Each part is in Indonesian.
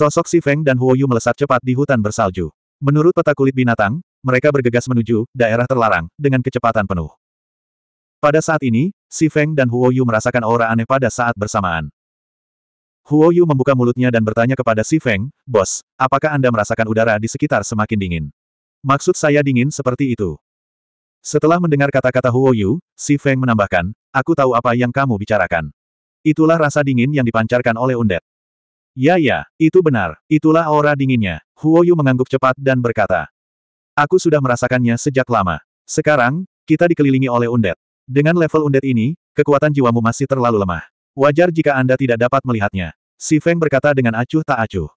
Sosok Si Feng dan Huoyu melesat cepat di hutan bersalju. Menurut peta kulit binatang, mereka bergegas menuju daerah terlarang dengan kecepatan penuh. Pada saat ini, Si Feng dan Huoyu merasakan aura aneh pada saat bersamaan. Huoyu membuka mulutnya dan bertanya kepada Si Feng, Bos, apakah Anda merasakan udara di sekitar semakin dingin? Maksud saya dingin seperti itu. Setelah mendengar kata-kata Huoyu, Si Feng menambahkan, aku tahu apa yang kamu bicarakan. Itulah rasa dingin yang dipancarkan oleh undet. Ya ya, itu benar, itulah aura dinginnya. Huoyu mengangguk cepat dan berkata. Aku sudah merasakannya sejak lama. Sekarang, kita dikelilingi oleh undet. Dengan level undet ini, kekuatan jiwamu masih terlalu lemah. Wajar jika Anda tidak dapat melihatnya. Si Feng berkata dengan acuh tak acuh.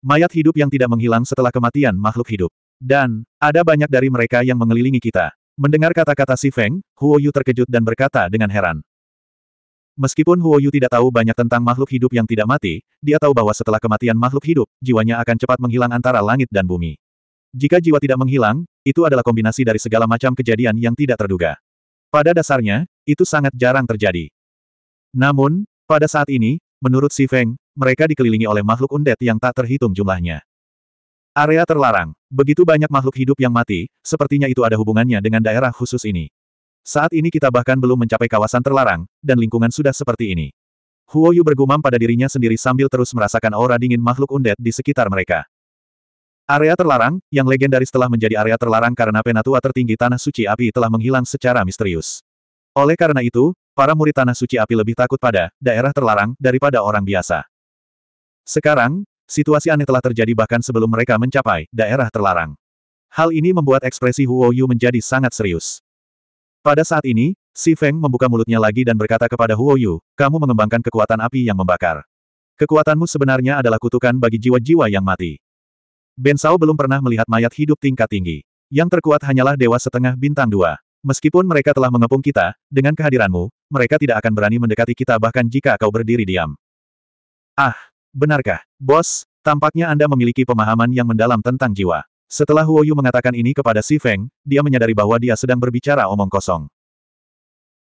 Mayat hidup yang tidak menghilang setelah kematian makhluk hidup. Dan, ada banyak dari mereka yang mengelilingi kita. Mendengar kata-kata Si Feng, Huo terkejut dan berkata dengan heran. Meskipun Huo Yu tidak tahu banyak tentang makhluk hidup yang tidak mati, dia tahu bahwa setelah kematian makhluk hidup, jiwanya akan cepat menghilang antara langit dan bumi. Jika jiwa tidak menghilang, itu adalah kombinasi dari segala macam kejadian yang tidak terduga. Pada dasarnya, itu sangat jarang terjadi. Namun, pada saat ini, menurut Si Feng, mereka dikelilingi oleh makhluk undead yang tak terhitung jumlahnya. Area terlarang. Begitu banyak makhluk hidup yang mati, sepertinya itu ada hubungannya dengan daerah khusus ini. Saat ini kita bahkan belum mencapai kawasan terlarang, dan lingkungan sudah seperti ini. Huoyu bergumam pada dirinya sendiri sambil terus merasakan aura dingin makhluk undead di sekitar mereka. Area terlarang, yang legendaris telah menjadi area terlarang karena penatua tertinggi Tanah Suci Api telah menghilang secara misterius. Oleh karena itu, para murid Tanah Suci Api lebih takut pada daerah terlarang daripada orang biasa. Sekarang, situasi aneh telah terjadi bahkan sebelum mereka mencapai daerah terlarang. Hal ini membuat ekspresi Huo Yu menjadi sangat serius. Pada saat ini, Si Feng membuka mulutnya lagi dan berkata kepada Huo Yu, kamu mengembangkan kekuatan api yang membakar. Kekuatanmu sebenarnya adalah kutukan bagi jiwa-jiwa yang mati. Ben Sao belum pernah melihat mayat hidup tingkat tinggi. Yang terkuat hanyalah dewa setengah bintang dua. Meskipun mereka telah mengepung kita, dengan kehadiranmu, mereka tidak akan berani mendekati kita bahkan jika kau berdiri diam. Ah, benarkah, bos, tampaknya Anda memiliki pemahaman yang mendalam tentang jiwa. Setelah Huo Yu mengatakan ini kepada Si Feng, dia menyadari bahwa dia sedang berbicara omong kosong.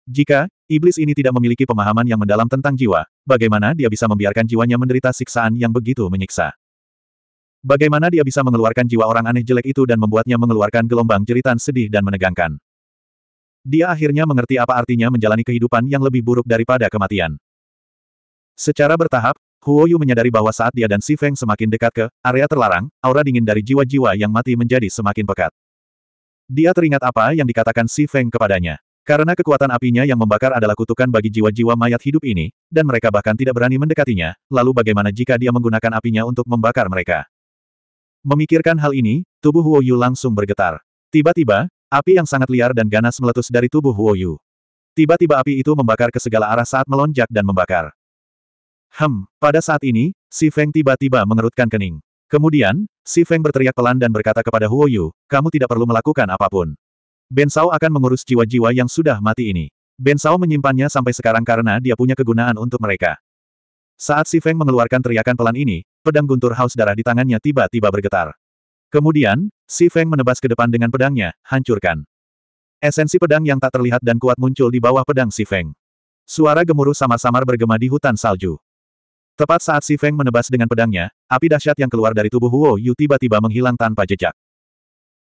Jika iblis ini tidak memiliki pemahaman yang mendalam tentang jiwa, bagaimana dia bisa membiarkan jiwanya menderita siksaan yang begitu menyiksa? Bagaimana dia bisa mengeluarkan jiwa orang aneh jelek itu dan membuatnya mengeluarkan gelombang jeritan sedih dan menegangkan? Dia akhirnya mengerti apa artinya menjalani kehidupan yang lebih buruk daripada kematian. Secara bertahap, Huoyu menyadari bahwa saat dia dan Si Feng semakin dekat ke area terlarang, aura dingin dari jiwa-jiwa yang mati menjadi semakin pekat. Dia teringat apa yang dikatakan Si Feng kepadanya. Karena kekuatan apinya yang membakar adalah kutukan bagi jiwa-jiwa mayat hidup ini, dan mereka bahkan tidak berani mendekatinya, lalu bagaimana jika dia menggunakan apinya untuk membakar mereka? Memikirkan hal ini, tubuh Huoyu langsung bergetar. Tiba-tiba, api yang sangat liar dan ganas meletus dari tubuh Huoyu. Tiba-tiba api itu membakar ke segala arah saat melonjak dan membakar. Hem, pada saat ini, Si Feng tiba-tiba mengerutkan kening. Kemudian, Si Feng berteriak pelan dan berkata kepada Huo Yu, kamu tidak perlu melakukan apapun. Ben Sao akan mengurus jiwa-jiwa yang sudah mati ini. Ben Sao menyimpannya sampai sekarang karena dia punya kegunaan untuk mereka. Saat Si Feng mengeluarkan teriakan pelan ini, pedang guntur haus darah di tangannya tiba-tiba bergetar. Kemudian, Si Feng menebas ke depan dengan pedangnya, hancurkan. Esensi pedang yang tak terlihat dan kuat muncul di bawah pedang Si Feng. Suara gemuruh samar-samar bergema di hutan salju. Tepat saat Si Feng menebas dengan pedangnya, api dahsyat yang keluar dari tubuh Huo Yu tiba-tiba menghilang tanpa jejak.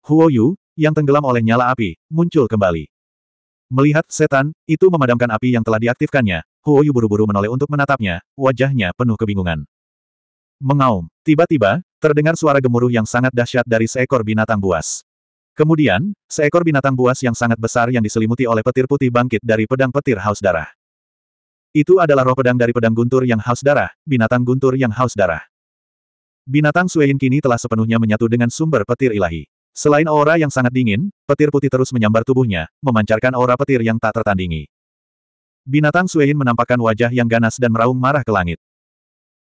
Huo Yu, yang tenggelam oleh nyala api, muncul kembali. Melihat setan, itu memadamkan api yang telah diaktifkannya, Huo Yu buru-buru menoleh untuk menatapnya, wajahnya penuh kebingungan. Mengaum, tiba-tiba, terdengar suara gemuruh yang sangat dahsyat dari seekor binatang buas. Kemudian, seekor binatang buas yang sangat besar yang diselimuti oleh petir putih bangkit dari pedang petir haus darah. Itu adalah roh pedang dari pedang guntur yang haus darah, binatang guntur yang haus darah. Binatang Suein kini telah sepenuhnya menyatu dengan sumber petir ilahi. Selain aura yang sangat dingin, petir putih terus menyambar tubuhnya, memancarkan aura petir yang tak tertandingi. Binatang Suein menampakkan wajah yang ganas dan meraung marah ke langit.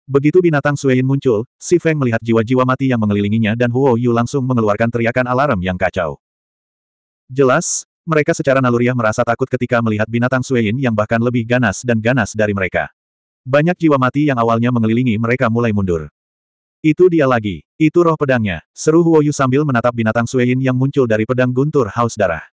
Begitu binatang Suein muncul, Si Feng melihat jiwa-jiwa mati yang mengelilinginya dan Huo Yu langsung mengeluarkan teriakan alarm yang kacau. Jelas, mereka secara naluriah merasa takut ketika melihat binatang Suein yang bahkan lebih ganas dan ganas dari mereka. Banyak jiwa mati yang awalnya mengelilingi mereka mulai mundur. Itu dia lagi. Itu roh pedangnya. Seru Huoyu sambil menatap binatang Suein yang muncul dari pedang guntur haus darah.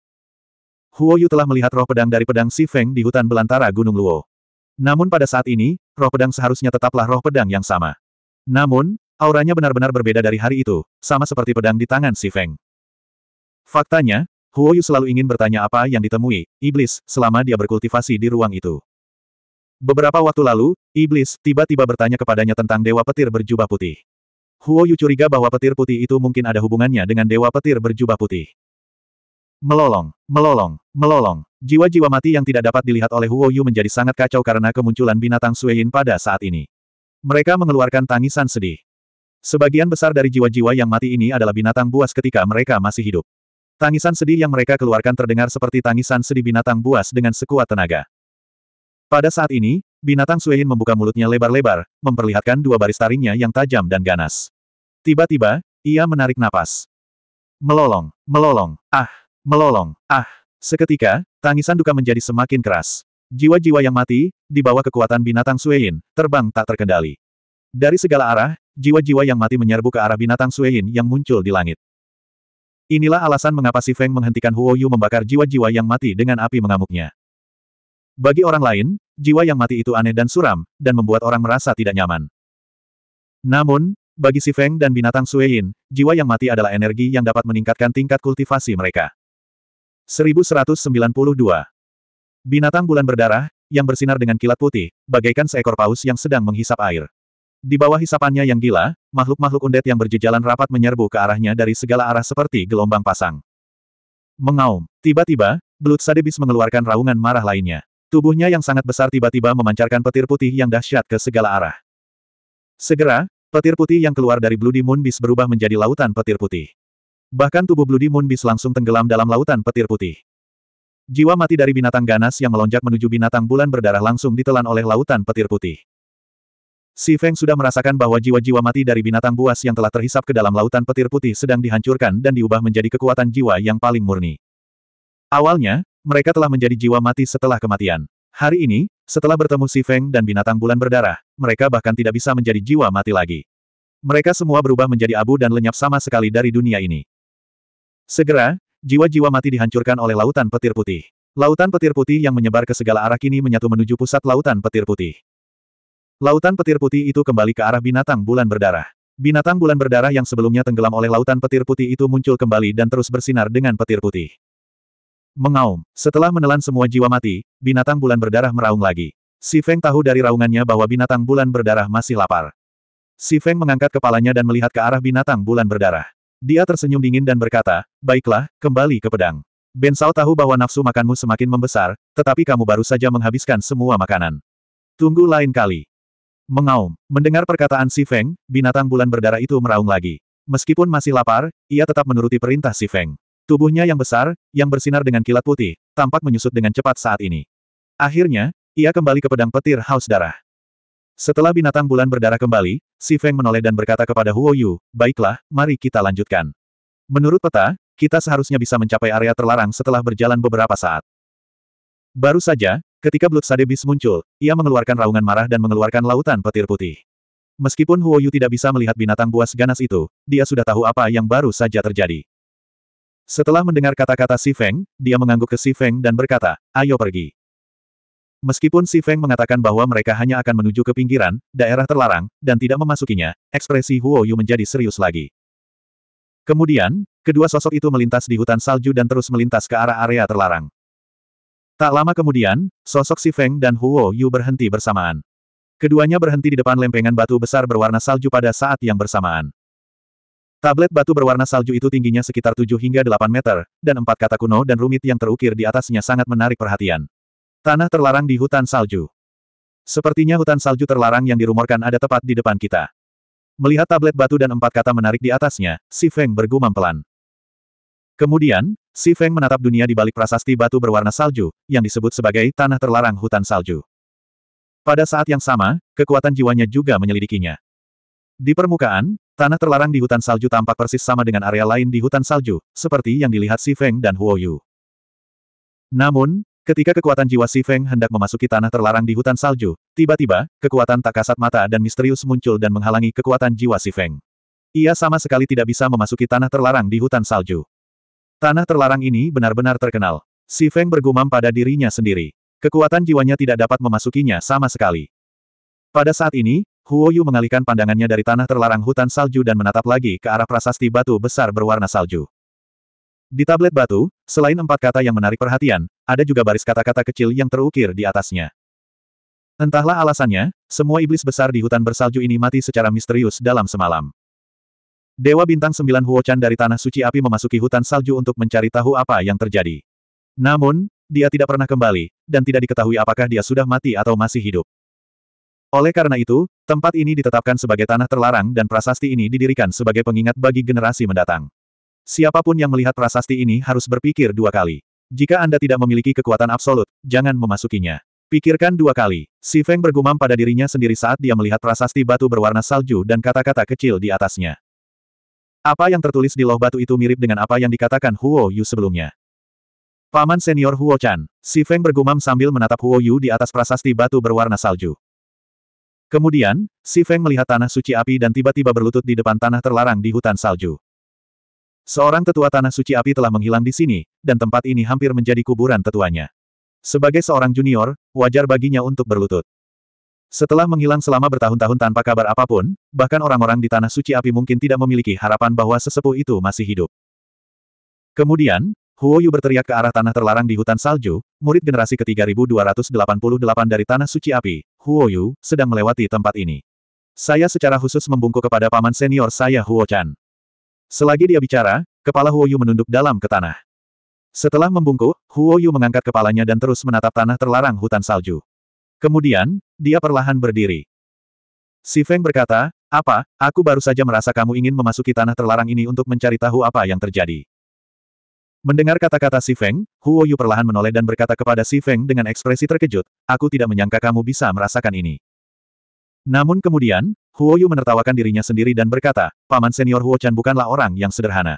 Huoyu telah melihat roh pedang dari pedang Si Feng di hutan belantara Gunung Luo. Namun pada saat ini, roh pedang seharusnya tetaplah roh pedang yang sama. Namun, auranya benar-benar berbeda dari hari itu, sama seperti pedang di tangan Si Feng. Faktanya, Huoyu selalu ingin bertanya apa yang ditemui, iblis, selama dia berkultivasi di ruang itu. Beberapa waktu lalu, iblis tiba-tiba bertanya kepadanya tentang dewa petir berjubah putih. Huoyu curiga bahwa petir putih itu mungkin ada hubungannya dengan dewa petir berjubah putih. Melolong, melolong, melolong. Jiwa-jiwa mati yang tidak dapat dilihat oleh Huoyu menjadi sangat kacau karena kemunculan binatang Suein pada saat ini. Mereka mengeluarkan tangisan sedih. Sebagian besar dari jiwa-jiwa yang mati ini adalah binatang buas ketika mereka masih hidup. Tangisan sedih yang mereka keluarkan terdengar seperti tangisan sedih binatang buas dengan sekuat tenaga. Pada saat ini, binatang Suein membuka mulutnya lebar-lebar, memperlihatkan dua baris taringnya yang tajam dan ganas. Tiba-tiba, ia menarik napas. Melolong, melolong, ah, melolong, ah. Seketika, tangisan duka menjadi semakin keras. Jiwa-jiwa yang mati, di bawah kekuatan binatang Suein, terbang tak terkendali. Dari segala arah, jiwa-jiwa yang mati menyerbu ke arah binatang Suein yang muncul di langit. Inilah alasan mengapa Si Feng menghentikan Huo Yu membakar jiwa-jiwa yang mati dengan api mengamuknya. Bagi orang lain, jiwa yang mati itu aneh dan suram, dan membuat orang merasa tidak nyaman. Namun, bagi Si Feng dan binatang Sueyin, jiwa yang mati adalah energi yang dapat meningkatkan tingkat kultivasi mereka. 1192 Binatang bulan berdarah, yang bersinar dengan kilat putih, bagaikan seekor paus yang sedang menghisap air. Di bawah hisapannya yang gila, makhluk-makhluk undet yang berjejalan rapat menyerbu ke arahnya dari segala arah seperti gelombang pasang. Mengaum. Tiba-tiba, Blood Sadebis mengeluarkan raungan marah lainnya. Tubuhnya yang sangat besar tiba-tiba memancarkan petir putih yang dahsyat ke segala arah. Segera, petir putih yang keluar dari Bloody Beast berubah menjadi lautan petir putih. Bahkan tubuh Bloody Beast langsung tenggelam dalam lautan petir putih. Jiwa mati dari binatang ganas yang melonjak menuju binatang bulan berdarah langsung ditelan oleh lautan petir putih. Si Feng sudah merasakan bahwa jiwa-jiwa mati dari binatang buas yang telah terhisap ke dalam lautan petir putih sedang dihancurkan dan diubah menjadi kekuatan jiwa yang paling murni. Awalnya, mereka telah menjadi jiwa mati setelah kematian. Hari ini, setelah bertemu Si Feng dan binatang bulan berdarah, mereka bahkan tidak bisa menjadi jiwa mati lagi. Mereka semua berubah menjadi abu dan lenyap sama sekali dari dunia ini. Segera, jiwa-jiwa mati dihancurkan oleh lautan petir putih. Lautan petir putih yang menyebar ke segala arah kini menyatu menuju pusat lautan petir putih. Lautan petir putih itu kembali ke arah binatang bulan berdarah. Binatang bulan berdarah yang sebelumnya tenggelam oleh lautan petir putih itu muncul kembali dan terus bersinar dengan petir putih. Mengaum. Setelah menelan semua jiwa mati, binatang bulan berdarah meraung lagi. Si Feng tahu dari raungannya bahwa binatang bulan berdarah masih lapar. Si Feng mengangkat kepalanya dan melihat ke arah binatang bulan berdarah. Dia tersenyum dingin dan berkata, baiklah, kembali ke pedang. Ben Sao tahu bahwa nafsu makanmu semakin membesar, tetapi kamu baru saja menghabiskan semua makanan. Tunggu lain kali. Mengaum. Mendengar perkataan Si Feng, binatang bulan berdarah itu meraung lagi. Meskipun masih lapar, ia tetap menuruti perintah Si Feng. Tubuhnya yang besar, yang bersinar dengan kilat putih, tampak menyusut dengan cepat saat ini. Akhirnya, ia kembali ke pedang petir haus darah. Setelah binatang bulan berdarah kembali, Si Feng menoleh dan berkata kepada Huo Yu, baiklah, mari kita lanjutkan. Menurut peta, kita seharusnya bisa mencapai area terlarang setelah berjalan beberapa saat. Baru saja, Ketika Sade Beast muncul, ia mengeluarkan raungan marah dan mengeluarkan lautan petir putih. Meskipun Huoyu tidak bisa melihat binatang buas ganas itu, dia sudah tahu apa yang baru saja terjadi. Setelah mendengar kata-kata Si Feng, dia mengangguk ke Si Feng dan berkata, ayo pergi. Meskipun Si Feng mengatakan bahwa mereka hanya akan menuju ke pinggiran, daerah terlarang, dan tidak memasukinya, ekspresi Huoyu menjadi serius lagi. Kemudian, kedua sosok itu melintas di hutan salju dan terus melintas ke arah area terlarang. Tak lama kemudian, sosok Si Feng dan Huo Yu berhenti bersamaan. Keduanya berhenti di depan lempengan batu besar berwarna salju pada saat yang bersamaan. Tablet batu berwarna salju itu tingginya sekitar 7 hingga 8 meter, dan empat kata kuno dan rumit yang terukir di atasnya sangat menarik perhatian. Tanah terlarang di hutan salju. Sepertinya hutan salju terlarang yang dirumorkan ada tepat di depan kita. Melihat tablet batu dan empat kata menarik di atasnya, Si Feng bergumam pelan. Kemudian, Si Feng menatap dunia di balik prasasti batu berwarna salju, yang disebut sebagai tanah terlarang hutan salju. Pada saat yang sama, kekuatan jiwanya juga menyelidikinya. Di permukaan, tanah terlarang di hutan salju tampak persis sama dengan area lain di hutan salju, seperti yang dilihat Si Feng dan Huo Yu. Namun, ketika kekuatan jiwa Si Feng hendak memasuki tanah terlarang di hutan salju, tiba-tiba, kekuatan tak kasat mata dan misterius muncul dan menghalangi kekuatan jiwa Si Feng. Ia sama sekali tidak bisa memasuki tanah terlarang di hutan salju. Tanah terlarang ini benar-benar terkenal. Si Feng bergumam pada dirinya sendiri. Kekuatan jiwanya tidak dapat memasukinya sama sekali. Pada saat ini, Huo Yu mengalihkan pandangannya dari tanah terlarang hutan salju dan menatap lagi ke arah prasasti batu besar berwarna salju. Di tablet batu, selain empat kata yang menarik perhatian, ada juga baris kata-kata kecil yang terukir di atasnya. Entahlah alasannya, semua iblis besar di hutan bersalju ini mati secara misterius dalam semalam. Dewa Bintang Sembilan Huochan dari Tanah Suci Api memasuki hutan salju untuk mencari tahu apa yang terjadi. Namun, dia tidak pernah kembali, dan tidak diketahui apakah dia sudah mati atau masih hidup. Oleh karena itu, tempat ini ditetapkan sebagai tanah terlarang dan prasasti ini didirikan sebagai pengingat bagi generasi mendatang. Siapapun yang melihat prasasti ini harus berpikir dua kali. Jika Anda tidak memiliki kekuatan absolut, jangan memasukinya. Pikirkan dua kali. Si Feng bergumam pada dirinya sendiri saat dia melihat prasasti batu berwarna salju dan kata-kata kecil di atasnya. Apa yang tertulis di loh batu itu mirip dengan apa yang dikatakan Huo Yu sebelumnya. Paman senior Huo Chan, Si Feng bergumam sambil menatap Huo Yu di atas prasasti batu berwarna salju. Kemudian, Si Feng melihat tanah suci api dan tiba-tiba berlutut di depan tanah terlarang di hutan salju. Seorang tetua tanah suci api telah menghilang di sini, dan tempat ini hampir menjadi kuburan tetuanya. Sebagai seorang junior, wajar baginya untuk berlutut. Setelah menghilang selama bertahun-tahun tanpa kabar apapun, bahkan orang-orang di Tanah Suci Api mungkin tidak memiliki harapan bahwa sesepuh itu masih hidup. Kemudian, Huo Yu berteriak ke arah tanah terlarang di hutan salju, murid generasi ke-3288 dari Tanah Suci Api, Huo Yu, sedang melewati tempat ini. Saya secara khusus membungkuk kepada paman senior saya Huo Chan. Selagi dia bicara, kepala Huo Yu menunduk dalam ke tanah. Setelah membungkuk, Huo Yu mengangkat kepalanya dan terus menatap tanah terlarang hutan salju. Kemudian, dia perlahan berdiri. Si Feng berkata, apa, aku baru saja merasa kamu ingin memasuki tanah terlarang ini untuk mencari tahu apa yang terjadi. Mendengar kata-kata Si Feng, Huo Yu perlahan menoleh dan berkata kepada Si Feng dengan ekspresi terkejut, aku tidak menyangka kamu bisa merasakan ini. Namun kemudian, Huo Yu menertawakan dirinya sendiri dan berkata, Paman Senior Huo Chan bukanlah orang yang sederhana.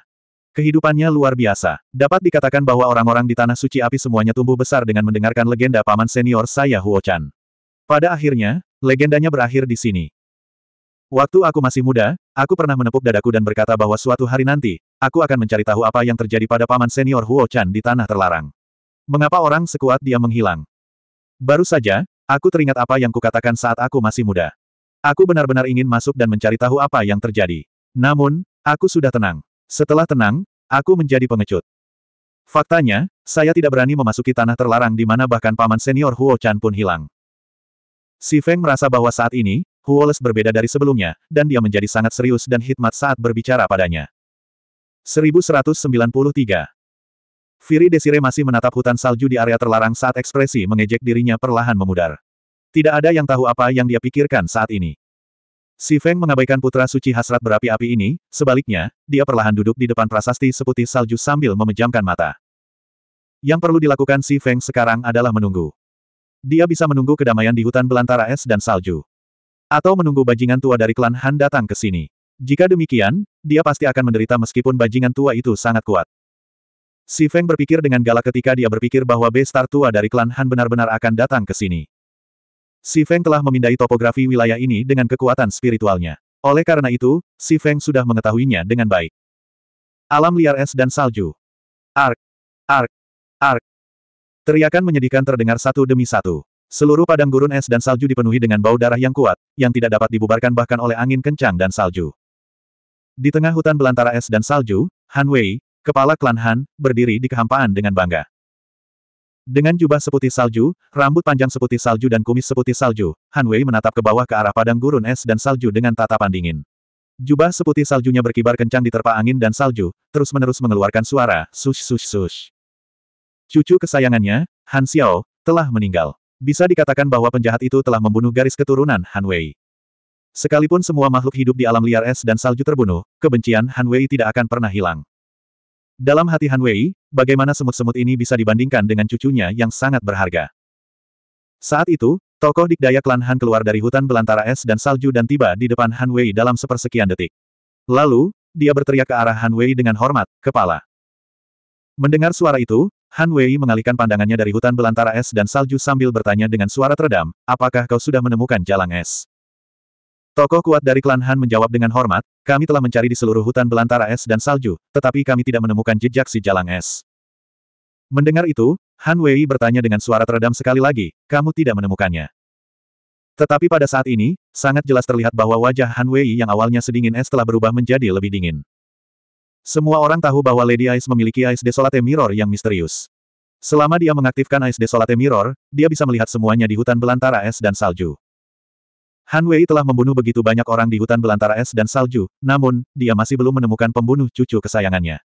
Kehidupannya luar biasa. Dapat dikatakan bahwa orang-orang di Tanah Suci Api semuanya tumbuh besar dengan mendengarkan legenda paman senior saya Huo Chan. Pada akhirnya, legendanya berakhir di sini. Waktu aku masih muda, aku pernah menepuk dadaku dan berkata bahwa suatu hari nanti, aku akan mencari tahu apa yang terjadi pada paman senior Huo Chan di Tanah Terlarang. Mengapa orang sekuat dia menghilang? Baru saja, aku teringat apa yang kukatakan saat aku masih muda. Aku benar-benar ingin masuk dan mencari tahu apa yang terjadi. Namun, aku sudah tenang. Setelah tenang, aku menjadi pengecut. Faktanya, saya tidak berani memasuki tanah terlarang di mana bahkan paman senior Huo Chan pun hilang. Si Feng merasa bahwa saat ini, Huo Les berbeda dari sebelumnya, dan dia menjadi sangat serius dan hikmat saat berbicara padanya. 1193 Firi Desire masih menatap hutan salju di area terlarang saat ekspresi mengejek dirinya perlahan memudar. Tidak ada yang tahu apa yang dia pikirkan saat ini. Si Feng mengabaikan putra suci hasrat berapi-api ini, sebaliknya, dia perlahan duduk di depan prasasti seputih salju sambil memejamkan mata. Yang perlu dilakukan Si Feng sekarang adalah menunggu. Dia bisa menunggu kedamaian di hutan belantara es dan salju. Atau menunggu bajingan tua dari klan Han datang ke sini. Jika demikian, dia pasti akan menderita meskipun bajingan tua itu sangat kuat. Si Feng berpikir dengan galak ketika dia berpikir bahwa b tua dari klan Han benar-benar akan datang ke sini. Si Feng telah memindai topografi wilayah ini dengan kekuatan spiritualnya. Oleh karena itu, Si Feng sudah mengetahuinya dengan baik. Alam liar es dan salju. Ark. Ark. Ark. Teriakan menyedihkan terdengar satu demi satu. Seluruh padang gurun es dan salju dipenuhi dengan bau darah yang kuat, yang tidak dapat dibubarkan bahkan oleh angin kencang dan salju. Di tengah hutan belantara es dan salju, Han Wei, kepala klan Han, berdiri di kehampaan dengan bangga. Dengan jubah seputih salju, rambut panjang seputih salju dan kumis seputih salju, Han Wei menatap ke bawah ke arah padang gurun es dan salju dengan tatapan dingin. Jubah seputih saljunya berkibar kencang di terpa angin dan salju, terus-menerus mengeluarkan suara, sush sush sush. Cucu kesayangannya, Han Xiao, telah meninggal. Bisa dikatakan bahwa penjahat itu telah membunuh garis keturunan Han Wei. Sekalipun semua makhluk hidup di alam liar es dan salju terbunuh, kebencian Han Wei tidak akan pernah hilang. Dalam hati Han Wei, bagaimana semut-semut ini bisa dibandingkan dengan cucunya yang sangat berharga. Saat itu, tokoh dikdaya klan Han keluar dari hutan belantara es dan salju dan tiba di depan Han Wei dalam sepersekian detik. Lalu, dia berteriak ke arah Han Wei dengan hormat, kepala. Mendengar suara itu, Han Wei mengalihkan pandangannya dari hutan belantara es dan salju sambil bertanya dengan suara teredam, apakah kau sudah menemukan jalan es? Tokoh kuat dari klan Han menjawab dengan hormat, kami telah mencari di seluruh hutan belantara es dan salju, tetapi kami tidak menemukan jejak si jalang es. Mendengar itu, Han Wei bertanya dengan suara teredam sekali lagi, kamu tidak menemukannya. Tetapi pada saat ini, sangat jelas terlihat bahwa wajah Han Wei yang awalnya sedingin es telah berubah menjadi lebih dingin. Semua orang tahu bahwa Lady Ice memiliki Ice Desolate Mirror yang misterius. Selama dia mengaktifkan Ice Desolate Mirror, dia bisa melihat semuanya di hutan belantara es dan salju. Han Wei telah membunuh begitu banyak orang di hutan belantara es dan salju, namun, dia masih belum menemukan pembunuh cucu kesayangannya.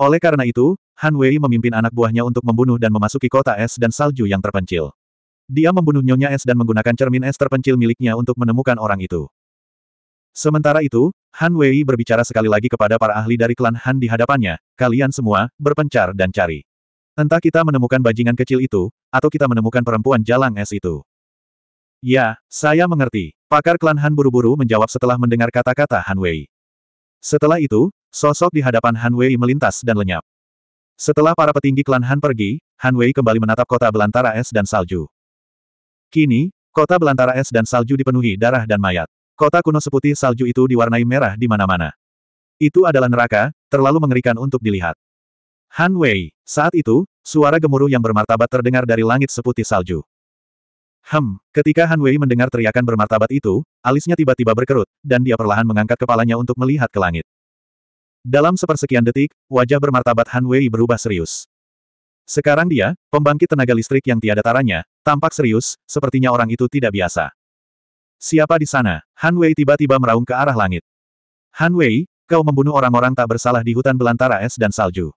Oleh karena itu, Han Wei memimpin anak buahnya untuk membunuh dan memasuki kota es dan salju yang terpencil. Dia membunuh nyonya es dan menggunakan cermin es terpencil miliknya untuk menemukan orang itu. Sementara itu, Han Wei berbicara sekali lagi kepada para ahli dari klan Han di hadapannya, kalian semua, berpencar dan cari. Entah kita menemukan bajingan kecil itu, atau kita menemukan perempuan jalang es itu. Ya, saya mengerti. Pakar klan Han buru-buru menjawab setelah mendengar kata-kata Han Wei. Setelah itu, sosok di hadapan Han Wei melintas dan lenyap. Setelah para petinggi klan Han pergi, Han Wei kembali menatap kota belantara es dan salju. Kini, kota belantara es dan salju dipenuhi darah dan mayat. Kota kuno seputih salju itu diwarnai merah di mana-mana. Itu adalah neraka, terlalu mengerikan untuk dilihat. Han Wei, saat itu, suara gemuruh yang bermartabat terdengar dari langit seputih salju. Hem, ketika Han Wei mendengar teriakan bermartabat itu, alisnya tiba-tiba berkerut, dan dia perlahan mengangkat kepalanya untuk melihat ke langit. Dalam sepersekian detik, wajah bermartabat Han Wei berubah serius. Sekarang dia, pembangkit tenaga listrik yang tiada taranya, tampak serius, sepertinya orang itu tidak biasa. Siapa di sana? Han Wei tiba-tiba meraung ke arah langit. Han Wei, kau membunuh orang-orang tak bersalah di hutan belantara es dan salju.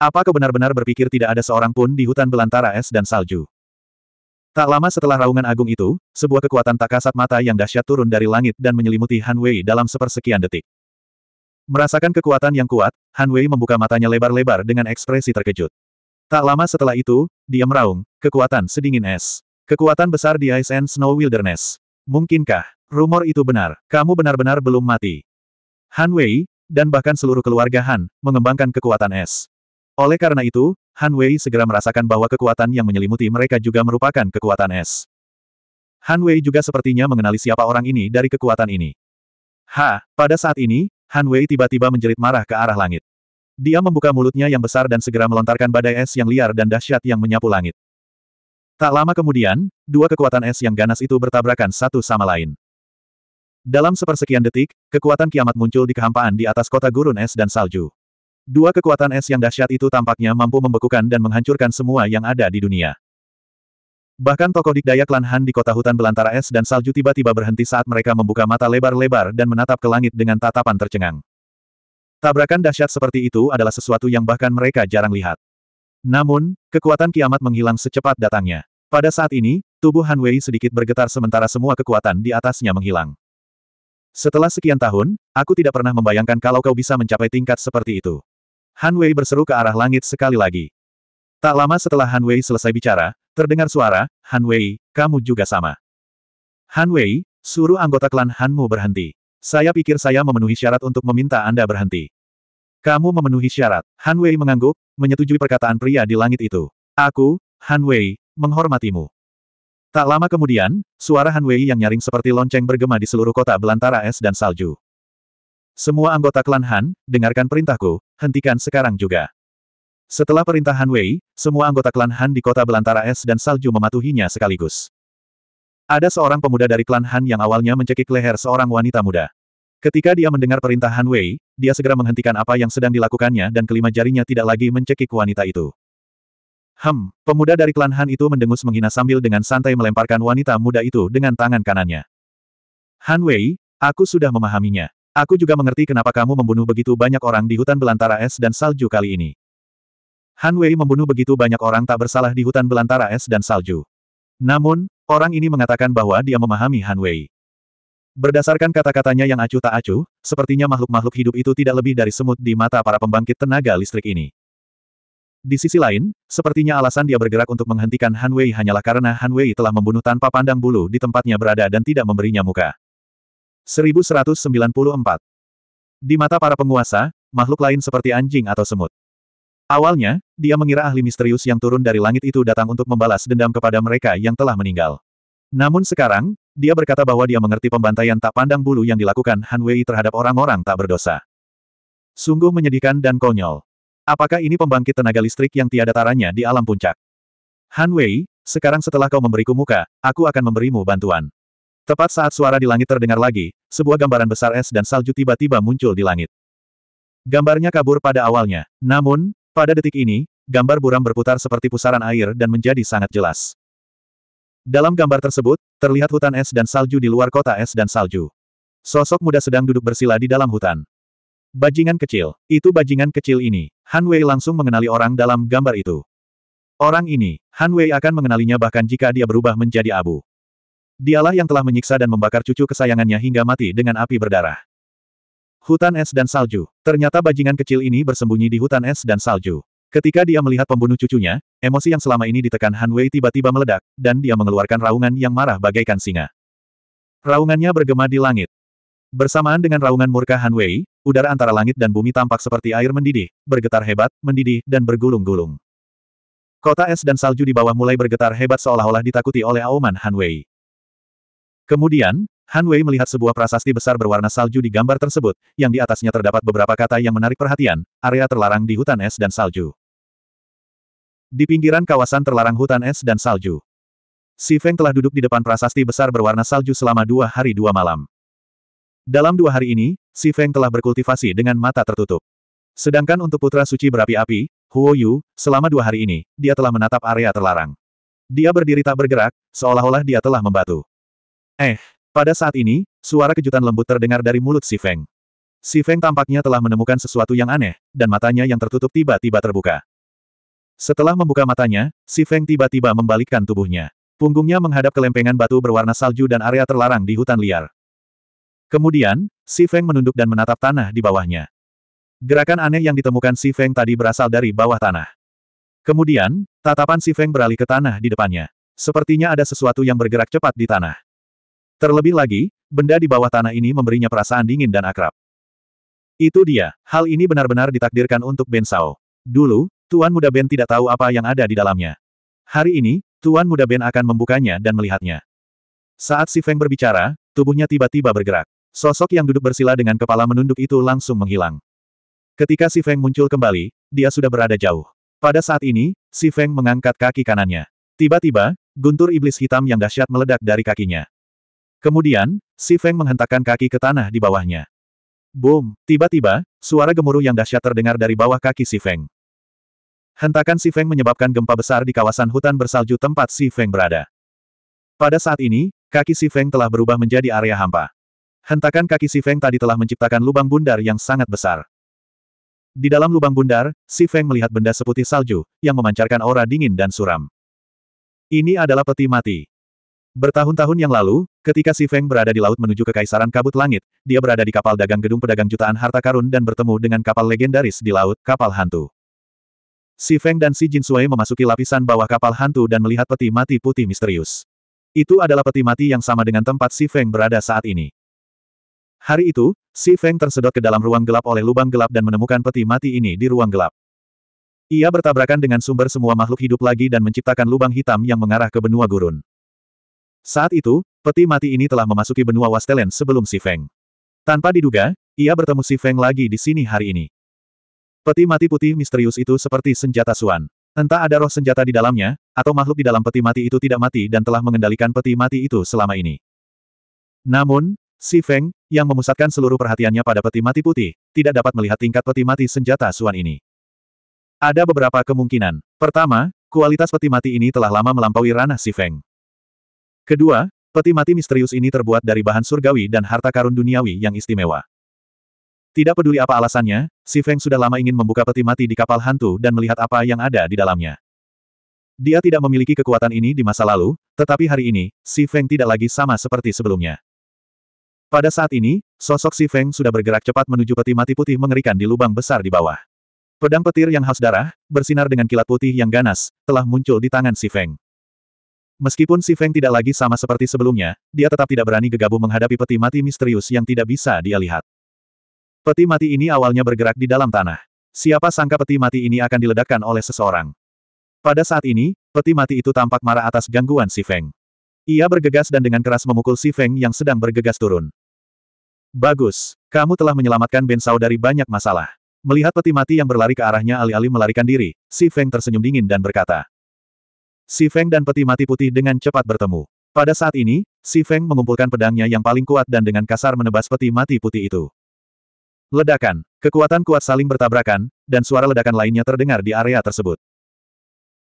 Apa kau benar-benar berpikir tidak ada seorang pun di hutan belantara es dan salju? Tak lama setelah raungan agung itu, sebuah kekuatan tak kasat mata yang dahsyat turun dari langit dan menyelimuti Han Wei dalam sepersekian detik. Merasakan kekuatan yang kuat, Han Wei membuka matanya lebar-lebar dengan ekspresi terkejut. Tak lama setelah itu, dia meraung, kekuatan sedingin es. Kekuatan besar di Ice and Snow Wilderness. Mungkinkah, rumor itu benar, kamu benar-benar belum mati. Han Wei, dan bahkan seluruh keluarga Han, mengembangkan kekuatan es. Oleh karena itu, Han Wei segera merasakan bahwa kekuatan yang menyelimuti mereka juga merupakan kekuatan es. Han Wei juga sepertinya mengenali siapa orang ini dari kekuatan ini. Ha, pada saat ini, Han Wei tiba-tiba menjerit marah ke arah langit. Dia membuka mulutnya yang besar dan segera melontarkan badai es yang liar dan dahsyat yang menyapu langit. Tak lama kemudian, dua kekuatan es yang ganas itu bertabrakan satu sama lain. Dalam sepersekian detik, kekuatan kiamat muncul di kehampaan di atas kota gurun es dan salju. Dua kekuatan es yang dahsyat itu tampaknya mampu membekukan dan menghancurkan semua yang ada di dunia. Bahkan tokoh dikdaya klan Han di kota hutan belantara es dan salju tiba-tiba berhenti saat mereka membuka mata lebar-lebar dan menatap ke langit dengan tatapan tercengang. Tabrakan dahsyat seperti itu adalah sesuatu yang bahkan mereka jarang lihat. Namun, kekuatan kiamat menghilang secepat datangnya. Pada saat ini, tubuh Han Wei sedikit bergetar sementara semua kekuatan di atasnya menghilang. Setelah sekian tahun, aku tidak pernah membayangkan kalau kau bisa mencapai tingkat seperti itu. Han Wei berseru ke arah langit sekali lagi. Tak lama setelah Han Wei selesai bicara, terdengar suara, Han Wei, kamu juga sama. Han Wei, suruh anggota klan Hanmu berhenti. Saya pikir saya memenuhi syarat untuk meminta Anda berhenti. Kamu memenuhi syarat. Han Wei mengangguk, menyetujui perkataan pria di langit itu. Aku, Han Wei, menghormatimu. Tak lama kemudian, suara Han Wei yang nyaring seperti lonceng bergema di seluruh kota belantara es dan salju. Semua anggota klan Han, dengarkan perintahku, hentikan sekarang juga. Setelah perintah Han Wei, semua anggota klan Han di kota belantara es dan salju mematuhinya sekaligus. Ada seorang pemuda dari klan Han yang awalnya mencekik leher seorang wanita muda. Ketika dia mendengar perintah Han Wei, dia segera menghentikan apa yang sedang dilakukannya dan kelima jarinya tidak lagi mencekik wanita itu. Hem, pemuda dari klan Han itu mendengus menghina sambil dengan santai melemparkan wanita muda itu dengan tangan kanannya. Han Wei, aku sudah memahaminya. Aku juga mengerti kenapa kamu membunuh begitu banyak orang di hutan belantara es dan salju kali ini. Han Wei membunuh begitu banyak orang tak bersalah di hutan belantara es dan salju. Namun, orang ini mengatakan bahwa dia memahami Han Wei. Berdasarkan kata-katanya yang acuh tak acuh, sepertinya makhluk-makhluk hidup itu tidak lebih dari semut di mata para pembangkit tenaga listrik ini. Di sisi lain, sepertinya alasan dia bergerak untuk menghentikan Han Wei hanyalah karena Han Wei telah membunuh tanpa pandang bulu di tempatnya berada dan tidak memberinya muka. 1194. Di mata para penguasa, makhluk lain seperti anjing atau semut. Awalnya, dia mengira ahli misterius yang turun dari langit itu datang untuk membalas dendam kepada mereka yang telah meninggal. Namun sekarang, dia berkata bahwa dia mengerti pembantaian tak pandang bulu yang dilakukan Han Wei terhadap orang-orang tak berdosa. Sungguh menyedihkan dan konyol. Apakah ini pembangkit tenaga listrik yang tiada taranya di alam puncak? Han Wei, sekarang setelah kau memberiku muka, aku akan memberimu bantuan. Tepat saat suara di langit terdengar lagi, sebuah gambaran besar es dan salju tiba-tiba muncul di langit. Gambarnya kabur pada awalnya, namun, pada detik ini, gambar buram berputar seperti pusaran air dan menjadi sangat jelas. Dalam gambar tersebut, terlihat hutan es dan salju di luar kota es dan salju. Sosok muda sedang duduk bersila di dalam hutan. Bajingan kecil, itu bajingan kecil ini. Han Wei langsung mengenali orang dalam gambar itu. Orang ini, Han Wei akan mengenalinya bahkan jika dia berubah menjadi abu. Dialah yang telah menyiksa dan membakar cucu kesayangannya hingga mati dengan api berdarah. Hutan es dan salju. Ternyata bajingan kecil ini bersembunyi di hutan es dan salju. Ketika dia melihat pembunuh cucunya, emosi yang selama ini ditekan Han Wei tiba-tiba meledak, dan dia mengeluarkan raungan yang marah bagaikan singa. Raungannya bergema di langit. Bersamaan dengan raungan murka Han Wei, udara antara langit dan bumi tampak seperti air mendidih, bergetar hebat, mendidih, dan bergulung-gulung. Kota es dan salju di bawah mulai bergetar hebat seolah-olah ditakuti oleh auman Han Wei. Kemudian, Han Wei melihat sebuah prasasti besar berwarna salju di gambar tersebut, yang di atasnya terdapat beberapa kata yang menarik perhatian, area terlarang di hutan es dan salju. Di pinggiran kawasan terlarang hutan es dan salju. Si Feng telah duduk di depan prasasti besar berwarna salju selama dua hari dua malam. Dalam dua hari ini, Si Feng telah berkultivasi dengan mata tertutup. Sedangkan untuk putra suci berapi-api, Huo Yu, selama dua hari ini, dia telah menatap area terlarang. Dia berdiri tak bergerak, seolah-olah dia telah membatu. Eh, pada saat ini, suara kejutan lembut terdengar dari mulut Si Feng. Si Feng tampaknya telah menemukan sesuatu yang aneh, dan matanya yang tertutup tiba-tiba terbuka. Setelah membuka matanya, Si Feng tiba-tiba membalikkan tubuhnya. Punggungnya menghadap ke lempengan batu berwarna salju dan area terlarang di hutan liar. Kemudian, Si Feng menunduk dan menatap tanah di bawahnya. Gerakan aneh yang ditemukan Si Feng tadi berasal dari bawah tanah. Kemudian, tatapan Si Feng beralih ke tanah di depannya. Sepertinya ada sesuatu yang bergerak cepat di tanah. Terlebih lagi, benda di bawah tanah ini memberinya perasaan dingin dan akrab. Itu dia, hal ini benar-benar ditakdirkan untuk Ben Sao. Dulu, Tuan Muda Ben tidak tahu apa yang ada di dalamnya. Hari ini, Tuan Muda Ben akan membukanya dan melihatnya. Saat Si Feng berbicara, tubuhnya tiba-tiba bergerak. Sosok yang duduk bersila dengan kepala menunduk itu langsung menghilang. Ketika Si Feng muncul kembali, dia sudah berada jauh. Pada saat ini, Si Feng mengangkat kaki kanannya. Tiba-tiba, guntur iblis hitam yang dahsyat meledak dari kakinya. Kemudian, Si Feng menghentakkan kaki ke tanah di bawahnya. Boom! Tiba-tiba, suara gemuruh yang dahsyat terdengar dari bawah kaki Si Feng. Hentakan Si Feng menyebabkan gempa besar di kawasan hutan bersalju tempat Si Feng berada. Pada saat ini, kaki Si Feng telah berubah menjadi area hampa. Hentakan kaki Si Feng tadi telah menciptakan lubang bundar yang sangat besar. Di dalam lubang bundar, Si Feng melihat benda seputih salju, yang memancarkan aura dingin dan suram. Ini adalah peti mati. Bertahun-tahun yang lalu, ketika Si Feng berada di laut menuju ke Kaisaran Kabut Langit, dia berada di kapal dagang gedung pedagang jutaan harta karun dan bertemu dengan kapal legendaris di laut, kapal hantu. Si Feng dan Si Jin Sui memasuki lapisan bawah kapal hantu dan melihat peti mati putih misterius. Itu adalah peti mati yang sama dengan tempat Si Feng berada saat ini. Hari itu, Si Feng tersedot ke dalam ruang gelap oleh lubang gelap dan menemukan peti mati ini di ruang gelap. Ia bertabrakan dengan sumber semua makhluk hidup lagi dan menciptakan lubang hitam yang mengarah ke benua gurun. Saat itu, peti mati ini telah memasuki benua Wastelen sebelum Si Feng. Tanpa diduga, ia bertemu Si Feng lagi di sini hari ini. Peti mati putih misterius itu seperti senjata suan. Entah ada roh senjata di dalamnya, atau makhluk di dalam peti mati itu tidak mati dan telah mengendalikan peti mati itu selama ini. Namun, Si Feng, yang memusatkan seluruh perhatiannya pada peti mati putih, tidak dapat melihat tingkat peti mati senjata suan ini. Ada beberapa kemungkinan. Pertama, kualitas peti mati ini telah lama melampaui ranah Si Feng. Kedua, peti mati misterius ini terbuat dari bahan surgawi dan harta karun duniawi yang istimewa. Tidak peduli apa alasannya, Si Feng sudah lama ingin membuka peti mati di kapal hantu dan melihat apa yang ada di dalamnya. Dia tidak memiliki kekuatan ini di masa lalu, tetapi hari ini, Si Feng tidak lagi sama seperti sebelumnya. Pada saat ini, sosok Si Feng sudah bergerak cepat menuju peti mati putih mengerikan di lubang besar di bawah. Pedang petir yang haus darah, bersinar dengan kilat putih yang ganas, telah muncul di tangan Si Feng. Meskipun Si Feng tidak lagi sama seperti sebelumnya, dia tetap tidak berani gegabah menghadapi peti mati misterius yang tidak bisa dia lihat. Peti mati ini awalnya bergerak di dalam tanah. Siapa sangka peti mati ini akan diledakkan oleh seseorang. Pada saat ini, peti mati itu tampak marah atas gangguan Si Feng. Ia bergegas dan dengan keras memukul Si Feng yang sedang bergegas turun. Bagus, kamu telah menyelamatkan Ben Bensao dari banyak masalah. Melihat peti mati yang berlari ke arahnya alih-alih melarikan diri, Si Feng tersenyum dingin dan berkata, Si Feng dan peti mati putih dengan cepat bertemu. Pada saat ini, Si Feng mengumpulkan pedangnya yang paling kuat dan dengan kasar menebas peti mati putih itu. Ledakan, kekuatan kuat saling bertabrakan, dan suara ledakan lainnya terdengar di area tersebut.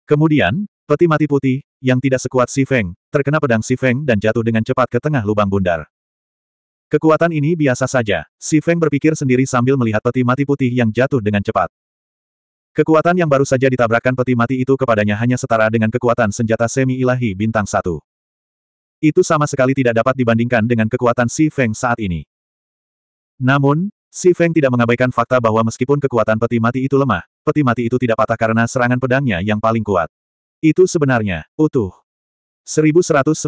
Kemudian, peti mati putih, yang tidak sekuat Si Feng, terkena pedang Si Feng dan jatuh dengan cepat ke tengah lubang bundar. Kekuatan ini biasa saja, Si Feng berpikir sendiri sambil melihat peti mati putih yang jatuh dengan cepat. Kekuatan yang baru saja ditabrakkan peti mati itu kepadanya hanya setara dengan kekuatan senjata semi ilahi bintang satu. Itu sama sekali tidak dapat dibandingkan dengan kekuatan Si Feng saat ini. Namun, Si Feng tidak mengabaikan fakta bahwa meskipun kekuatan peti mati itu lemah, peti mati itu tidak patah karena serangan pedangnya yang paling kuat. Itu sebenarnya, utuh. 1195.